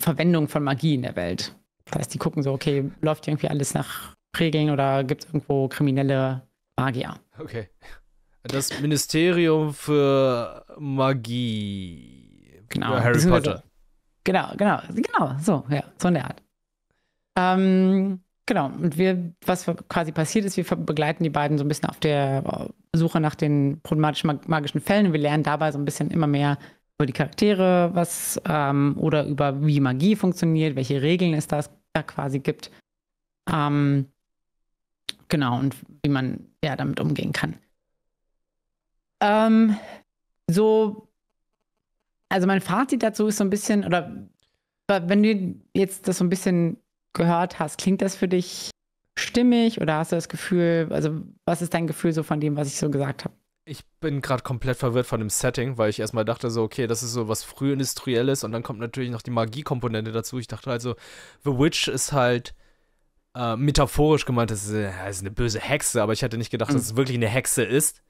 Verwendung von Magie in der Welt. Das heißt, die gucken so, okay, läuft irgendwie alles nach Regeln oder gibt es irgendwo kriminelle Magier? Okay. Das Ministerium für Magie. Genau. Harry Potter. Genau, genau, genau, so, ja, so eine Art. Ähm, genau, und wir, was quasi passiert ist, wir begleiten die beiden so ein bisschen auf der äh, Suche nach den problematischen magischen Fällen und wir lernen dabei so ein bisschen immer mehr über die Charaktere was ähm, oder über wie Magie funktioniert, welche Regeln es da, da quasi gibt. Ähm, genau, und wie man ja damit umgehen kann. Ähm, so also mein Fazit dazu ist so ein bisschen, oder wenn du jetzt das so ein bisschen gehört hast, klingt das für dich stimmig oder hast du das Gefühl, also was ist dein Gefühl so von dem, was ich so gesagt habe? Ich bin gerade komplett verwirrt von dem Setting, weil ich erstmal dachte so, okay, das ist so was frühindustrielles und dann kommt natürlich noch die Magiekomponente dazu. Ich dachte also, The Witch ist halt äh, metaphorisch gemeint, das ist, äh, das ist, eine böse Hexe, aber ich hatte nicht gedacht, mhm. dass es wirklich eine Hexe ist.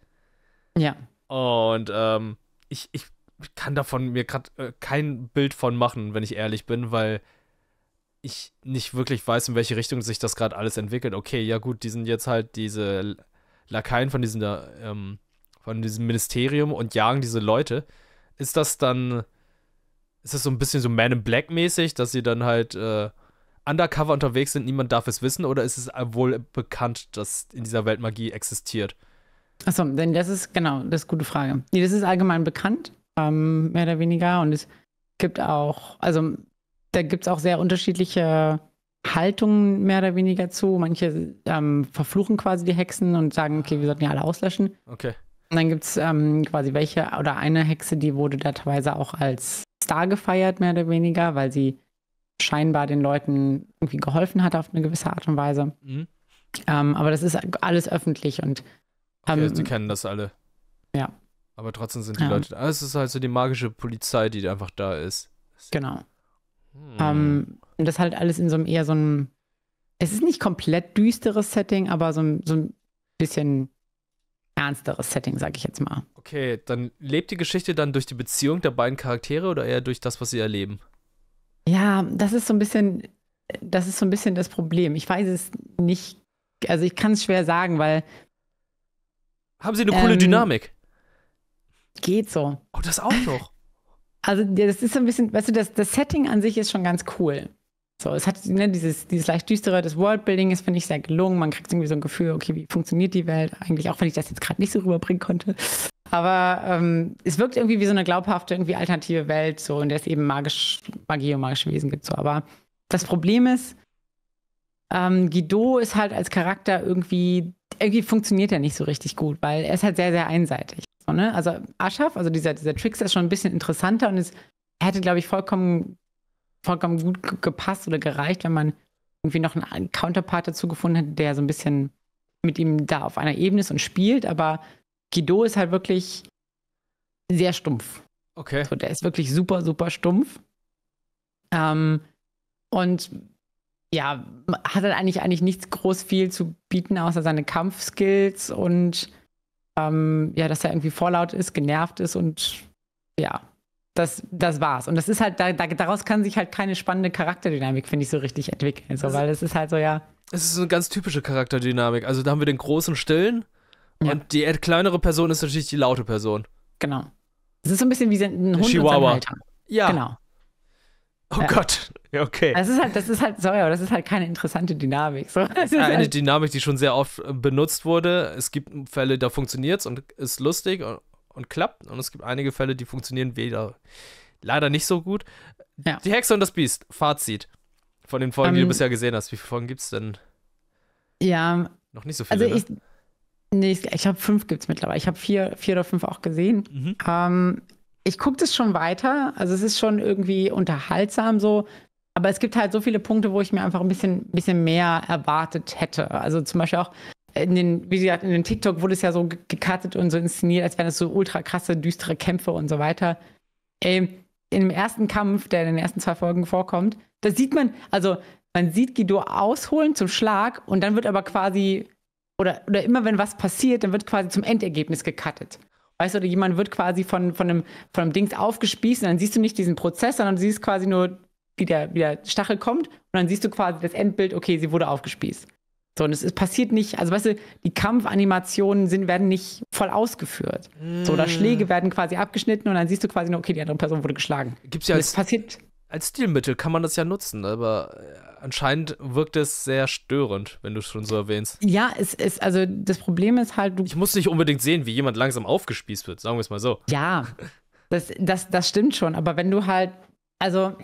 Ja. Und ähm, ich, ich ich kann davon mir gerade äh, kein Bild von machen, wenn ich ehrlich bin, weil ich nicht wirklich weiß, in welche Richtung sich das gerade alles entwickelt. Okay, ja gut, die sind jetzt halt diese Lakaien von diesem, ähm, von diesem Ministerium und jagen diese Leute. Ist das dann, ist das so ein bisschen so Man in Black mäßig, dass sie dann halt äh, undercover unterwegs sind, niemand darf es wissen, oder ist es äh, wohl bekannt, dass in dieser Welt Magie existiert? Achso, denn das ist, genau, das ist eine gute Frage. Nee, das ist allgemein bekannt ähm, mehr oder weniger. Und es gibt auch, also da gibt es auch sehr unterschiedliche Haltungen mehr oder weniger zu. Manche ähm, verfluchen quasi die Hexen und sagen, okay, wir sollten ja alle auslöschen. Okay. Und dann gibt es ähm, quasi welche oder eine Hexe, die wurde da teilweise auch als Star gefeiert, mehr oder weniger, weil sie scheinbar den Leuten irgendwie geholfen hat auf eine gewisse Art und Weise. Mhm. Ähm, aber das ist alles öffentlich und. Okay, ähm, sie kennen das alle. Ja. Aber trotzdem sind die ja. Leute da. Ah, es ist halt so die magische Polizei, die einfach da ist. Genau. Hm. Um, ähm, und das halt alles in so einem eher so einem. Es ist nicht komplett düsteres Setting, aber so ein, so ein bisschen ernsteres Setting, sag ich jetzt mal. Okay, dann lebt die Geschichte dann durch die Beziehung der beiden Charaktere oder eher durch das, was sie erleben? Ja, das ist so ein bisschen, das ist so ein bisschen das Problem. Ich weiß es nicht, also ich kann es schwer sagen, weil. Haben sie eine ähm, coole Dynamik? Geht so. Oh, das auch noch. Also, das ist so ein bisschen, weißt du, das, das Setting an sich ist schon ganz cool. So, es hat ne, dieses, dieses leicht düstere, das Worldbuilding ist, finde ich, sehr gelungen. Man kriegt irgendwie so ein Gefühl, okay, wie funktioniert die Welt eigentlich, auch wenn ich das jetzt gerade nicht so rüberbringen konnte. Aber ähm, es wirkt irgendwie wie so eine glaubhafte, irgendwie alternative Welt, so, in der es eben magisch, Magie und magische Wesen gibt. So. Aber das Problem ist, ähm, Guido ist halt als Charakter irgendwie, irgendwie funktioniert er nicht so richtig gut, weil er ist halt sehr, sehr einseitig. So, ne? Also Aschaf, also dieser, dieser Trickster ist schon ein bisschen interessanter und ist, er hätte, glaube ich, vollkommen, vollkommen gut gepasst oder gereicht, wenn man irgendwie noch einen Counterpart dazu gefunden hätte, der so ein bisschen mit ihm da auf einer Ebene ist und spielt, aber Guido ist halt wirklich sehr stumpf. Okay. So, der ist wirklich super, super stumpf. Ähm, und ja, hat dann halt eigentlich, eigentlich nichts groß viel zu bieten, außer seine Kampfskills und ähm, ja, dass er irgendwie vorlaut ist, genervt ist und ja, das, das war's. Und das ist halt, da, da, daraus kann sich halt keine spannende Charakterdynamik, finde ich, so richtig entwickeln. So, also weil es ist halt so, ja. Es ist eine ganz typische Charakterdynamik. Also da haben wir den großen Stillen ja. und die kleinere Person ist natürlich die laute Person. Genau. Es ist so ein bisschen wie ein Hund Chihuahua. Ja, genau. Oh ja. Gott, okay. Das also ist halt, das ist halt, sorry, aber das ist halt keine interessante Dynamik. So. Das ist eine halt Dynamik, die schon sehr oft äh, benutzt wurde. Es gibt Fälle, da funktioniert es und ist lustig und, und, klappt. Und es gibt einige Fälle, die funktionieren weder leider nicht so gut. Ja. Die Hexe und das Biest, Fazit von den Folgen, um, die du ähm, bisher gesehen hast. Wie viele Folgen gibt es denn? Ja. Noch nicht so viele. Also ne? ich, ne? Nee, ich glaube, fünf gibt es mittlerweile. Ich habe vier, vier oder fünf auch gesehen. Mhm. Ähm, ich gucke das schon weiter. Also es ist schon irgendwie unterhaltsam so. Aber es gibt halt so viele Punkte, wo ich mir einfach ein bisschen, bisschen mehr erwartet hätte. Also zum Beispiel auch in den, wie gesagt, in den TikTok wurde es ja so gecuttet und so inszeniert, als wären das so ultra krasse, düstere Kämpfe und so weiter. Ähm, in dem ersten Kampf, der in den ersten zwei Folgen vorkommt, da sieht man, also man sieht Guido ausholen zum Schlag und dann wird aber quasi, oder, oder immer wenn was passiert, dann wird quasi zum Endergebnis gecuttet. Weißt du, jemand wird quasi von, von, einem, von einem Dings aufgespießt und dann siehst du nicht diesen Prozess, sondern du siehst quasi nur, wie der, wie der Stachel kommt und dann siehst du quasi das Endbild, okay, sie wurde aufgespießt. So, und es, es passiert nicht, also weißt du, die Kampfanimationen sind, werden nicht voll ausgeführt. Mm. So, oder mm. Schläge werden quasi abgeschnitten und dann siehst du quasi nur, okay, die andere Person wurde geschlagen. Gibt's ja als, passiert als Stilmittel kann man das ja nutzen, aber äh, anscheinend wirkt es sehr störend, wenn du es schon so erwähnst. Ja, es ist, also das Problem ist halt, du. Ich muss nicht unbedingt sehen, wie jemand langsam aufgespießt wird, sagen wir es mal so. Ja, das, das, das stimmt schon, aber wenn du halt, also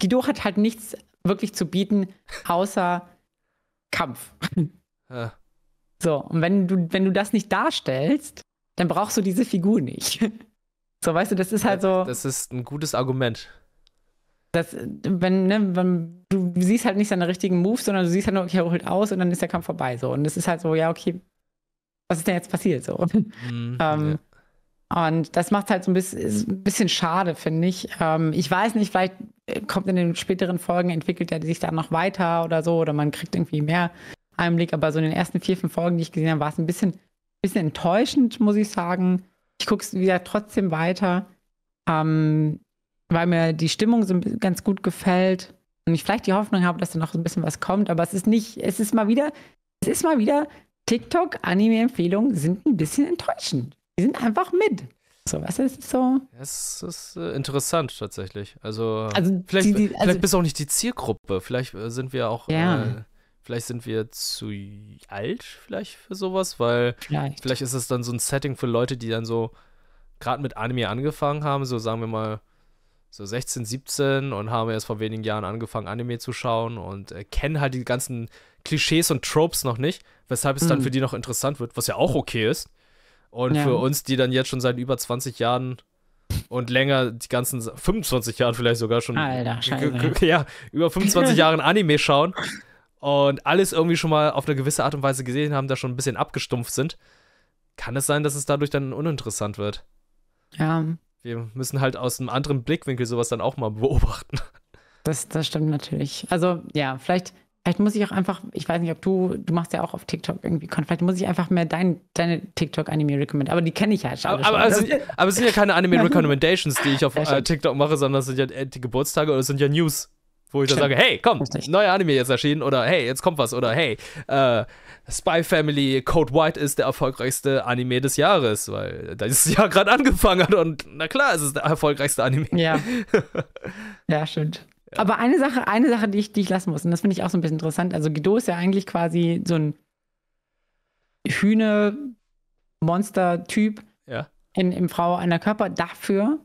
Guido hat halt nichts wirklich zu bieten, außer Kampf. Ja. So, und wenn du, wenn du das nicht darstellst, dann brauchst du diese Figur nicht. So, weißt du, das ist halt so. Das ist ein gutes Argument. Das, wenn, ne, wenn, du siehst halt nicht seine richtigen Moves, sondern du siehst halt nur, okay, er holt aus und dann ist der Kampf vorbei. So. Und es ist halt so, ja, okay, was ist denn jetzt passiert? So. Mhm, ähm, ja. Und das macht es halt so ein bisschen, ein bisschen schade, finde ich. Ähm, ich weiß nicht, vielleicht äh, kommt in den späteren Folgen, entwickelt er sich dann noch weiter oder so, oder man kriegt irgendwie mehr Einblick. Aber so in den ersten vier, fünf Folgen, die ich gesehen habe, war es ein bisschen, bisschen enttäuschend, muss ich sagen. Ich gucke es wieder trotzdem weiter. Ähm, weil mir die Stimmung so ganz gut gefällt und ich vielleicht die Hoffnung habe, dass da noch so ein bisschen was kommt, aber es ist nicht, es ist mal wieder, es ist mal wieder, TikTok-Anime-Empfehlungen sind ein bisschen enttäuschend. Die sind einfach mit. So, was ist so? Es ist äh, interessant tatsächlich. Also, also vielleicht, die, die, vielleicht also bist du auch nicht die Zielgruppe. Vielleicht äh, sind wir auch. Ja. Äh, vielleicht sind wir zu alt, vielleicht für sowas, weil vielleicht, vielleicht ist es dann so ein Setting für Leute, die dann so gerade mit Anime angefangen haben, so sagen wir mal so 16, 17 und haben erst vor wenigen Jahren angefangen, Anime zu schauen und äh, kennen halt die ganzen Klischees und Tropes noch nicht, weshalb es mhm. dann für die noch interessant wird, was ja auch okay ist. Und ja. für uns, die dann jetzt schon seit über 20 Jahren und länger, die ganzen 25 Jahren vielleicht sogar schon, Alter, ja, über 25 Jahren Anime schauen und alles irgendwie schon mal auf eine gewisse Art und Weise gesehen haben, da schon ein bisschen abgestumpft sind, kann es sein, dass es dadurch dann uninteressant wird. Ja, wir müssen halt aus einem anderen Blickwinkel sowas dann auch mal beobachten. Das, das stimmt natürlich. Also ja, vielleicht, vielleicht muss ich auch einfach, ich weiß nicht, ob du, du machst ja auch auf TikTok irgendwie Content, vielleicht muss ich einfach mehr dein, deine TikTok-Anime recommend, aber die kenne ich ja schon. Aber, aber, aber, es sind, aber, es sind, ja keine Anime Recommendations, die ich auf äh, TikTok mache, sondern es sind ja äh, die Geburtstage oder es sind ja News wo ich dann sage, hey, komm, neuer Anime jetzt erschienen oder hey, jetzt kommt was oder hey, äh, Spy Family Code White ist der erfolgreichste Anime des Jahres, weil das Jahr gerade angefangen hat und na klar, es ist der erfolgreichste Anime. Ja, ja stimmt. Ja. Aber eine Sache, eine Sache, die ich, die ich lassen muss, und das finde ich auch so ein bisschen interessant, also Gedo ist ja eigentlich quasi so ein Hühne-Monster-Typ ja. in, in Frau einer Körper. Dafür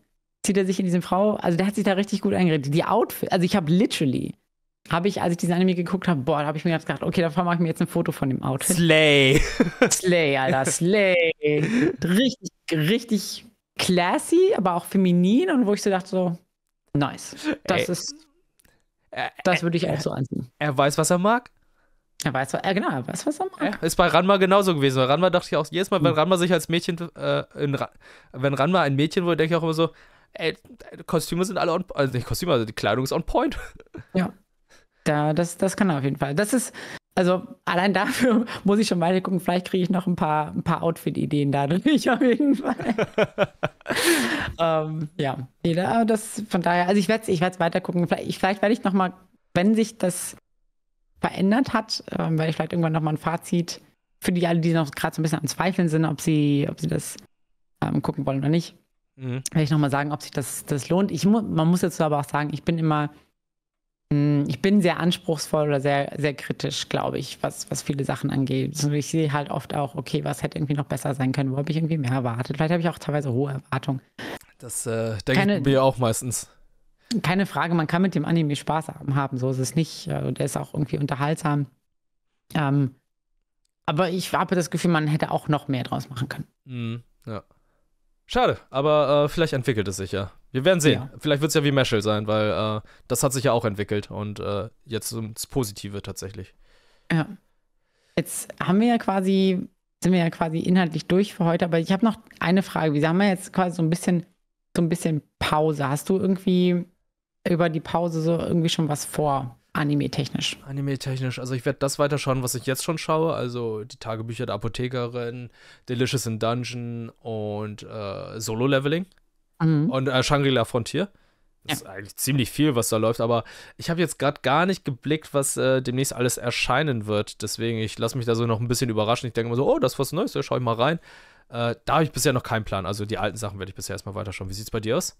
zieht er sich in diese Frau, also der hat sich da richtig gut eingeredet. Die Outfit, also ich habe literally, habe ich, als ich diesen Anime geguckt habe, boah, da habe ich mir gedacht, okay, da mache ich mir jetzt ein Foto von dem Outfit. Slay. Slay, Alter, Slay. Richtig, richtig classy, aber auch feminin und wo ich so dachte, so, nice. Das Ey. ist, das würde ich auch so anziehen. Er weiß, was er mag. Er weiß, er, äh, genau, er weiß, was er mag. Ist bei Ranma genauso gewesen. Ranma dachte ich auch jedes Mal, wenn Ranma sich als Mädchen, äh, in, wenn Ranma ein Mädchen wurde, denke ich auch immer so, ey, Kostüme sind alle on point. also nicht Kostüme, also die Kleidung ist on point. Ja. Da, das, das kann er auf jeden Fall. Das ist, also allein dafür muss ich schon weiter gucken. Vielleicht kriege ich noch ein paar, ein paar Outfit-Ideen dadurch auf jeden Fall. ähm, ja, nee, das von daher, also ich werde es ich weiter gucken. Vielleicht, vielleicht werde ich nochmal, wenn sich das verändert hat, ähm, werde ich vielleicht irgendwann nochmal ein Fazit für die alle, die noch gerade so ein bisschen am Zweifeln sind, ob sie, ob sie das ähm, gucken wollen oder nicht. Mhm. Werde ich nochmal sagen, ob sich das, das lohnt. Ich mu man muss jetzt aber auch sagen, ich bin immer, mh, hm, ich bin sehr anspruchsvoll oder sehr, sehr kritisch, glaube ich, was, was viele Sachen angeht. Also ich sehe halt oft auch, okay, was hätte irgendwie noch besser sein können, wo habe ich irgendwie mehr erwartet. Vielleicht habe ich auch teilweise hohe Erwartungen. Das äh, denke ich mir auch meistens. Keine Frage, man kann mit dem Anime Spaß haben, so ist es nicht. Äh, der ist auch irgendwie unterhaltsam. Ähm, aber ich habe das Gefühl, man hätte auch noch mehr draus machen können. Mhm, ja. Schade, aber äh, vielleicht entwickelt es sich ja. Wir werden sehen. Ja. Vielleicht wird es ja wie Meshel sein, weil äh, das hat sich ja auch entwickelt und äh, jetzt ins Positive tatsächlich. Ja. Jetzt haben wir ja quasi, sind wir ja quasi inhaltlich durch für heute, aber ich habe noch eine Frage. Wieso haben wir jetzt quasi so ein bisschen, so ein bisschen Pause? Hast du irgendwie über die Pause so irgendwie schon was vor? Anime-technisch. Anime-technisch. Also ich werde das weiterschauen, was ich jetzt schon schaue. Also die Tagebücher der Apothekerin, Delicious in Dungeon und äh, Solo-Leveling. Mhm. Und äh, Shangri-La Frontier. Das ja. ist eigentlich ziemlich viel, was da läuft, aber ich habe jetzt gerade gar nicht geblickt, was äh, demnächst alles erscheinen wird. Deswegen, ich lasse mich da so noch ein bisschen überraschen. Ich denke immer so, oh, das ist was Neues, da schaue ich mal rein. Äh, da habe ich bisher noch keinen Plan. Also die alten Sachen werde ich bisher erstmal weiterschauen. Wie sieht es bei dir aus?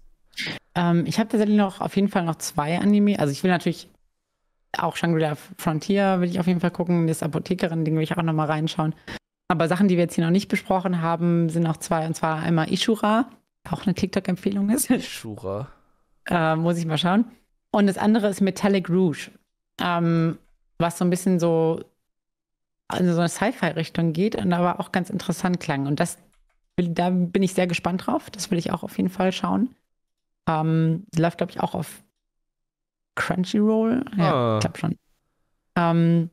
Ähm, ich habe tatsächlich noch auf jeden Fall noch zwei Anime. Also ich will natürlich auch Shangri-La Frontier will ich auf jeden Fall gucken. Das Apothekerin-Ding will ich auch nochmal reinschauen. Aber Sachen, die wir jetzt hier noch nicht besprochen haben, sind noch zwei. Und zwar einmal Ishura, auch eine TikTok-Empfehlung ist. Ishura. Äh, muss ich mal schauen. Und das andere ist Metallic Rouge, ähm, was so ein bisschen so in also so eine Sci-Fi-Richtung geht und aber auch ganz interessant klang. Und das, da bin ich sehr gespannt drauf. Das will ich auch auf jeden Fall schauen. Ähm, läuft, glaube ich, auch auf Crunchyroll. Ja, ah. ich glaube schon. Ähm,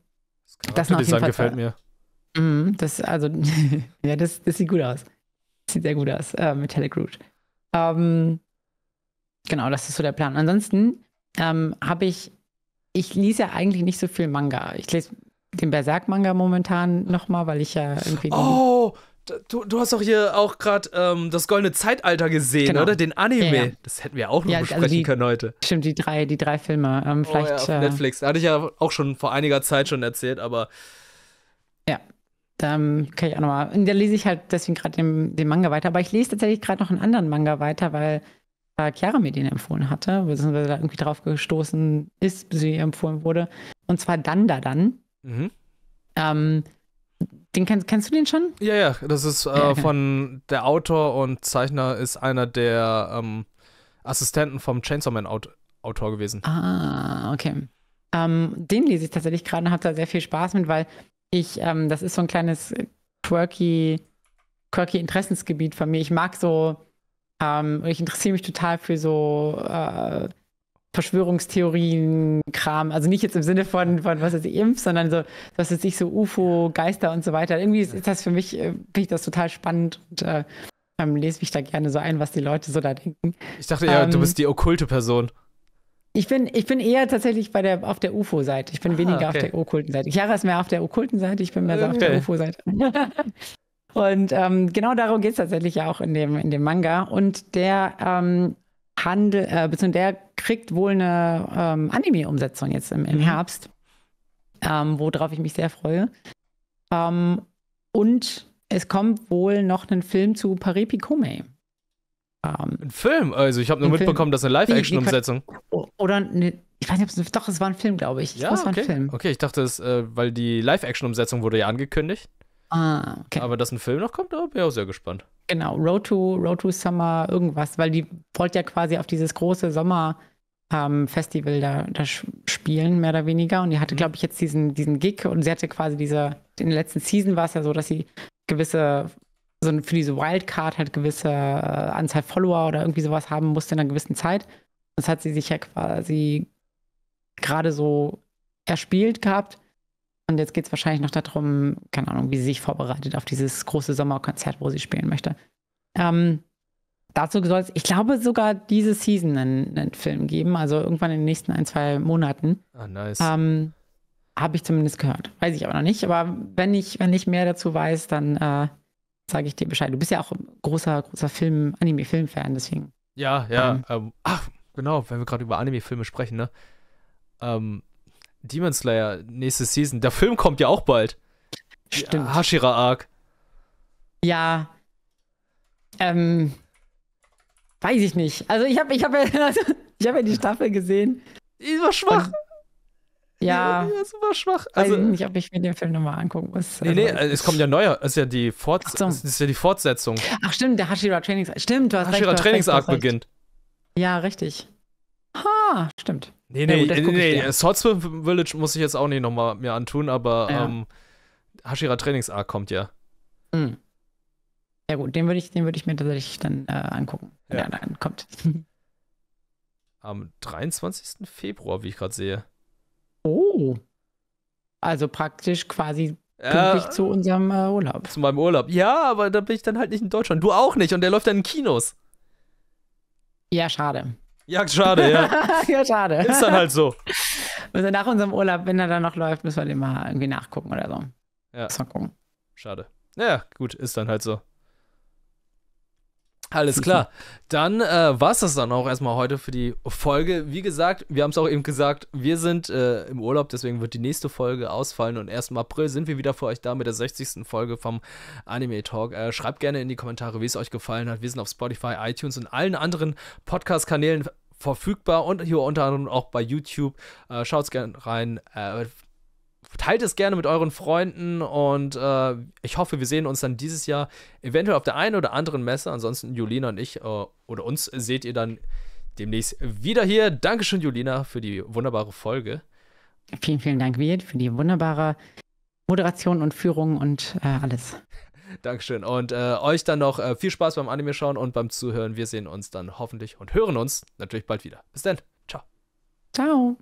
das, das Design gefällt mir. Mm, das, also, ja, das, das sieht gut aus. sieht sehr gut aus, äh, Metallic Root. Ähm, genau, das ist so der Plan. Ansonsten ähm, habe ich, ich lese ja eigentlich nicht so viel Manga. Ich lese den Berserk-Manga momentan nochmal, weil ich ja irgendwie. Oh, Du, du, hast doch hier auch gerade ähm, das goldene Zeitalter gesehen, genau. oder? Den Anime. Ja, ja. Das hätten wir auch noch ja, besprechen also die, können heute. Stimmt, die drei, die drei Filme. Ähm, oh, vielleicht, auf äh, Netflix. Hatte ich ja auch schon vor einiger Zeit schon erzählt, aber. Ja, dann kann ich auch nochmal. Und da lese ich halt deswegen gerade den, den, Manga weiter. Aber ich lese tatsächlich gerade noch einen anderen Manga weiter, weil äh, Chiara mir den empfohlen hatte, beziehungsweise da irgendwie drauf gestoßen ist, bis sie empfohlen wurde. Und zwar Danda dann. Mhm. Ähm, den kennst, kennst du den schon? Ja, ja, das ist äh, von der Autor und Zeichner ist einer der ähm, Assistenten vom Chainsaw Man Aut Autor gewesen. Ah, okay. Ähm, den lese ich tatsächlich gerade und habe da sehr viel Spaß mit, weil ich, ähm, das ist so ein kleines quirky, quirky Interessensgebiet von mir. Ich mag so, ähm, ich interessiere mich total für so äh, Verschwörungstheorien, Kram. Also nicht jetzt im Sinne von, von was ist Impf, sondern so, was ist ich so UFO, Geister und so weiter. Irgendwie ist, ist das für mich, äh, finde ich das total spannend und äh, ähm, lese mich da gerne so ein, was die Leute so da denken. Ich dachte ja, ähm, du bist die okkulte Person. Ich bin, ich bin eher tatsächlich bei der, auf der UFO-Seite. Ich bin ah, weniger okay. auf der okkulten Seite. Chiara ist mehr auf der okkulten Seite, ich bin mehr so okay. auf der UFO-Seite. und ähm, genau darum geht es tatsächlich ja auch in dem, in dem Manga. Und der ähm, handelt, äh, beziehungsweise der kriegt wohl eine ähm, Anime-Umsetzung jetzt im, im mhm. Herbst, ähm, worauf ich mich sehr freue. Ähm, und es kommt wohl noch einen Film zu Parepi Kome. Ähm, ein Film? Also ich habe nur mitbekommen, dass eine Live-Action-Umsetzung. Oder eine, ich weiß nicht, ob es doch, es war ein Film, glaube ich. ich ja, glaub, okay. Okay, ich dachte, es, äh, weil die Live-Action-Umsetzung wurde ja angekündigt. Ah, okay. Aber dass ein Film noch kommt, da bin ich auch sehr gespannt. Genau, Road to, Road to Summer, irgendwas, weil die wollte ja quasi auf dieses große Sommer-Festival ähm, da, da spielen, mehr oder weniger. Und die hatte, mhm. glaube ich, jetzt diesen, diesen Gig und sie hatte quasi diese, in der letzten Season war es ja so, dass sie gewisse, so für diese Wildcard halt gewisse äh, Anzahl Follower oder irgendwie sowas haben musste in einer gewissen Zeit. Das hat sie sich ja quasi gerade so erspielt gehabt und jetzt geht es wahrscheinlich noch darum, keine Ahnung, wie sie sich vorbereitet auf dieses große Sommerkonzert, wo sie spielen möchte. Ähm, dazu soll es, ich glaube, sogar diese Season einen, einen, Film geben, also irgendwann in den nächsten ein, zwei Monaten. Ah, nice. Ähm, Habe ich zumindest gehört. Weiß ich aber noch nicht. Aber wenn ich, wenn ich mehr dazu weiß, dann äh, sage ich dir Bescheid. Du bist ja auch großer, großer Film, Anime-Film-Fan, deswegen. Ja, ja. Ähm. ähm, ach, genau, wenn wir gerade über Anime-Filme sprechen, ne? Ähm, Demon Slayer nächste Season. Der Film kommt ja auch bald. Stimmt. Hashira Arc. Ja. Ähm. Weiß ich nicht. Also ich habe ich hab ja, also hab ja die Staffel gesehen. Die war schwach. Und ja. ja super schwach. Also, weiß ich nicht, ob ich mir den Film nochmal angucken muss. Nee, nee, also, es kommt ja neuer. Es ist ja die, Forts so. ist ja die Fortsetzung. Ach stimmt, der Hashira Trainings. Stimmt, du hast Hashira recht. Hashira Trainings Arc beginnt. Ja, richtig. Ha, stimmt. Nee, nee, ja, gut, nee, nee. Swordsmith Village muss ich jetzt auch nicht nochmal mir antun, aber ja. ähm, Hashira Trainings Arc kommt ja. Mhm. Ja gut, den würde ich, würd ich mir tatsächlich dann äh, angucken, wenn ja. er dann kommt. Am 23. Februar, wie ich gerade sehe. Oh. Also praktisch quasi äh, pünktlich äh, zu unserem äh, Urlaub. Zu meinem Urlaub. Ja, aber da bin ich dann halt nicht in Deutschland. Du auch nicht und der läuft dann in Kinos. Ja, schade. Ja, schade, ja. ja, schade. Ist dann halt so. Also nach unserem Urlaub, wenn er dann noch läuft, müssen wir den mal irgendwie nachgucken oder so. Ja. Mal gucken. Schade. Ja, gut, ist dann halt so. Alles klar. Dann äh, war es das dann auch erstmal heute für die Folge. Wie gesagt, wir haben es auch eben gesagt, wir sind äh, im Urlaub, deswegen wird die nächste Folge ausfallen und erst im April sind wir wieder für euch da mit der 60. Folge vom Anime Talk. Äh, schreibt gerne in die Kommentare, wie es euch gefallen hat. Wir sind auf Spotify, iTunes und allen anderen Podcast-Kanälen verfügbar und hier unter anderem auch bei YouTube. Äh, Schaut gerne rein. Äh, teilt es gerne mit euren Freunden und äh, ich hoffe, wir sehen uns dann dieses Jahr eventuell auf der einen oder anderen Messe. Ansonsten Julina und ich äh, oder uns seht ihr dann demnächst wieder hier. Dankeschön, Julina, für die wunderbare Folge. Vielen, vielen Dank, Wirt, für die wunderbare Moderation und Führung und äh, alles. Dankeschön. Und äh, euch dann noch äh, viel Spaß beim Anime schauen und beim Zuhören. Wir sehen uns dann hoffentlich und hören uns natürlich bald wieder. Bis dann. Ciao. Ciao.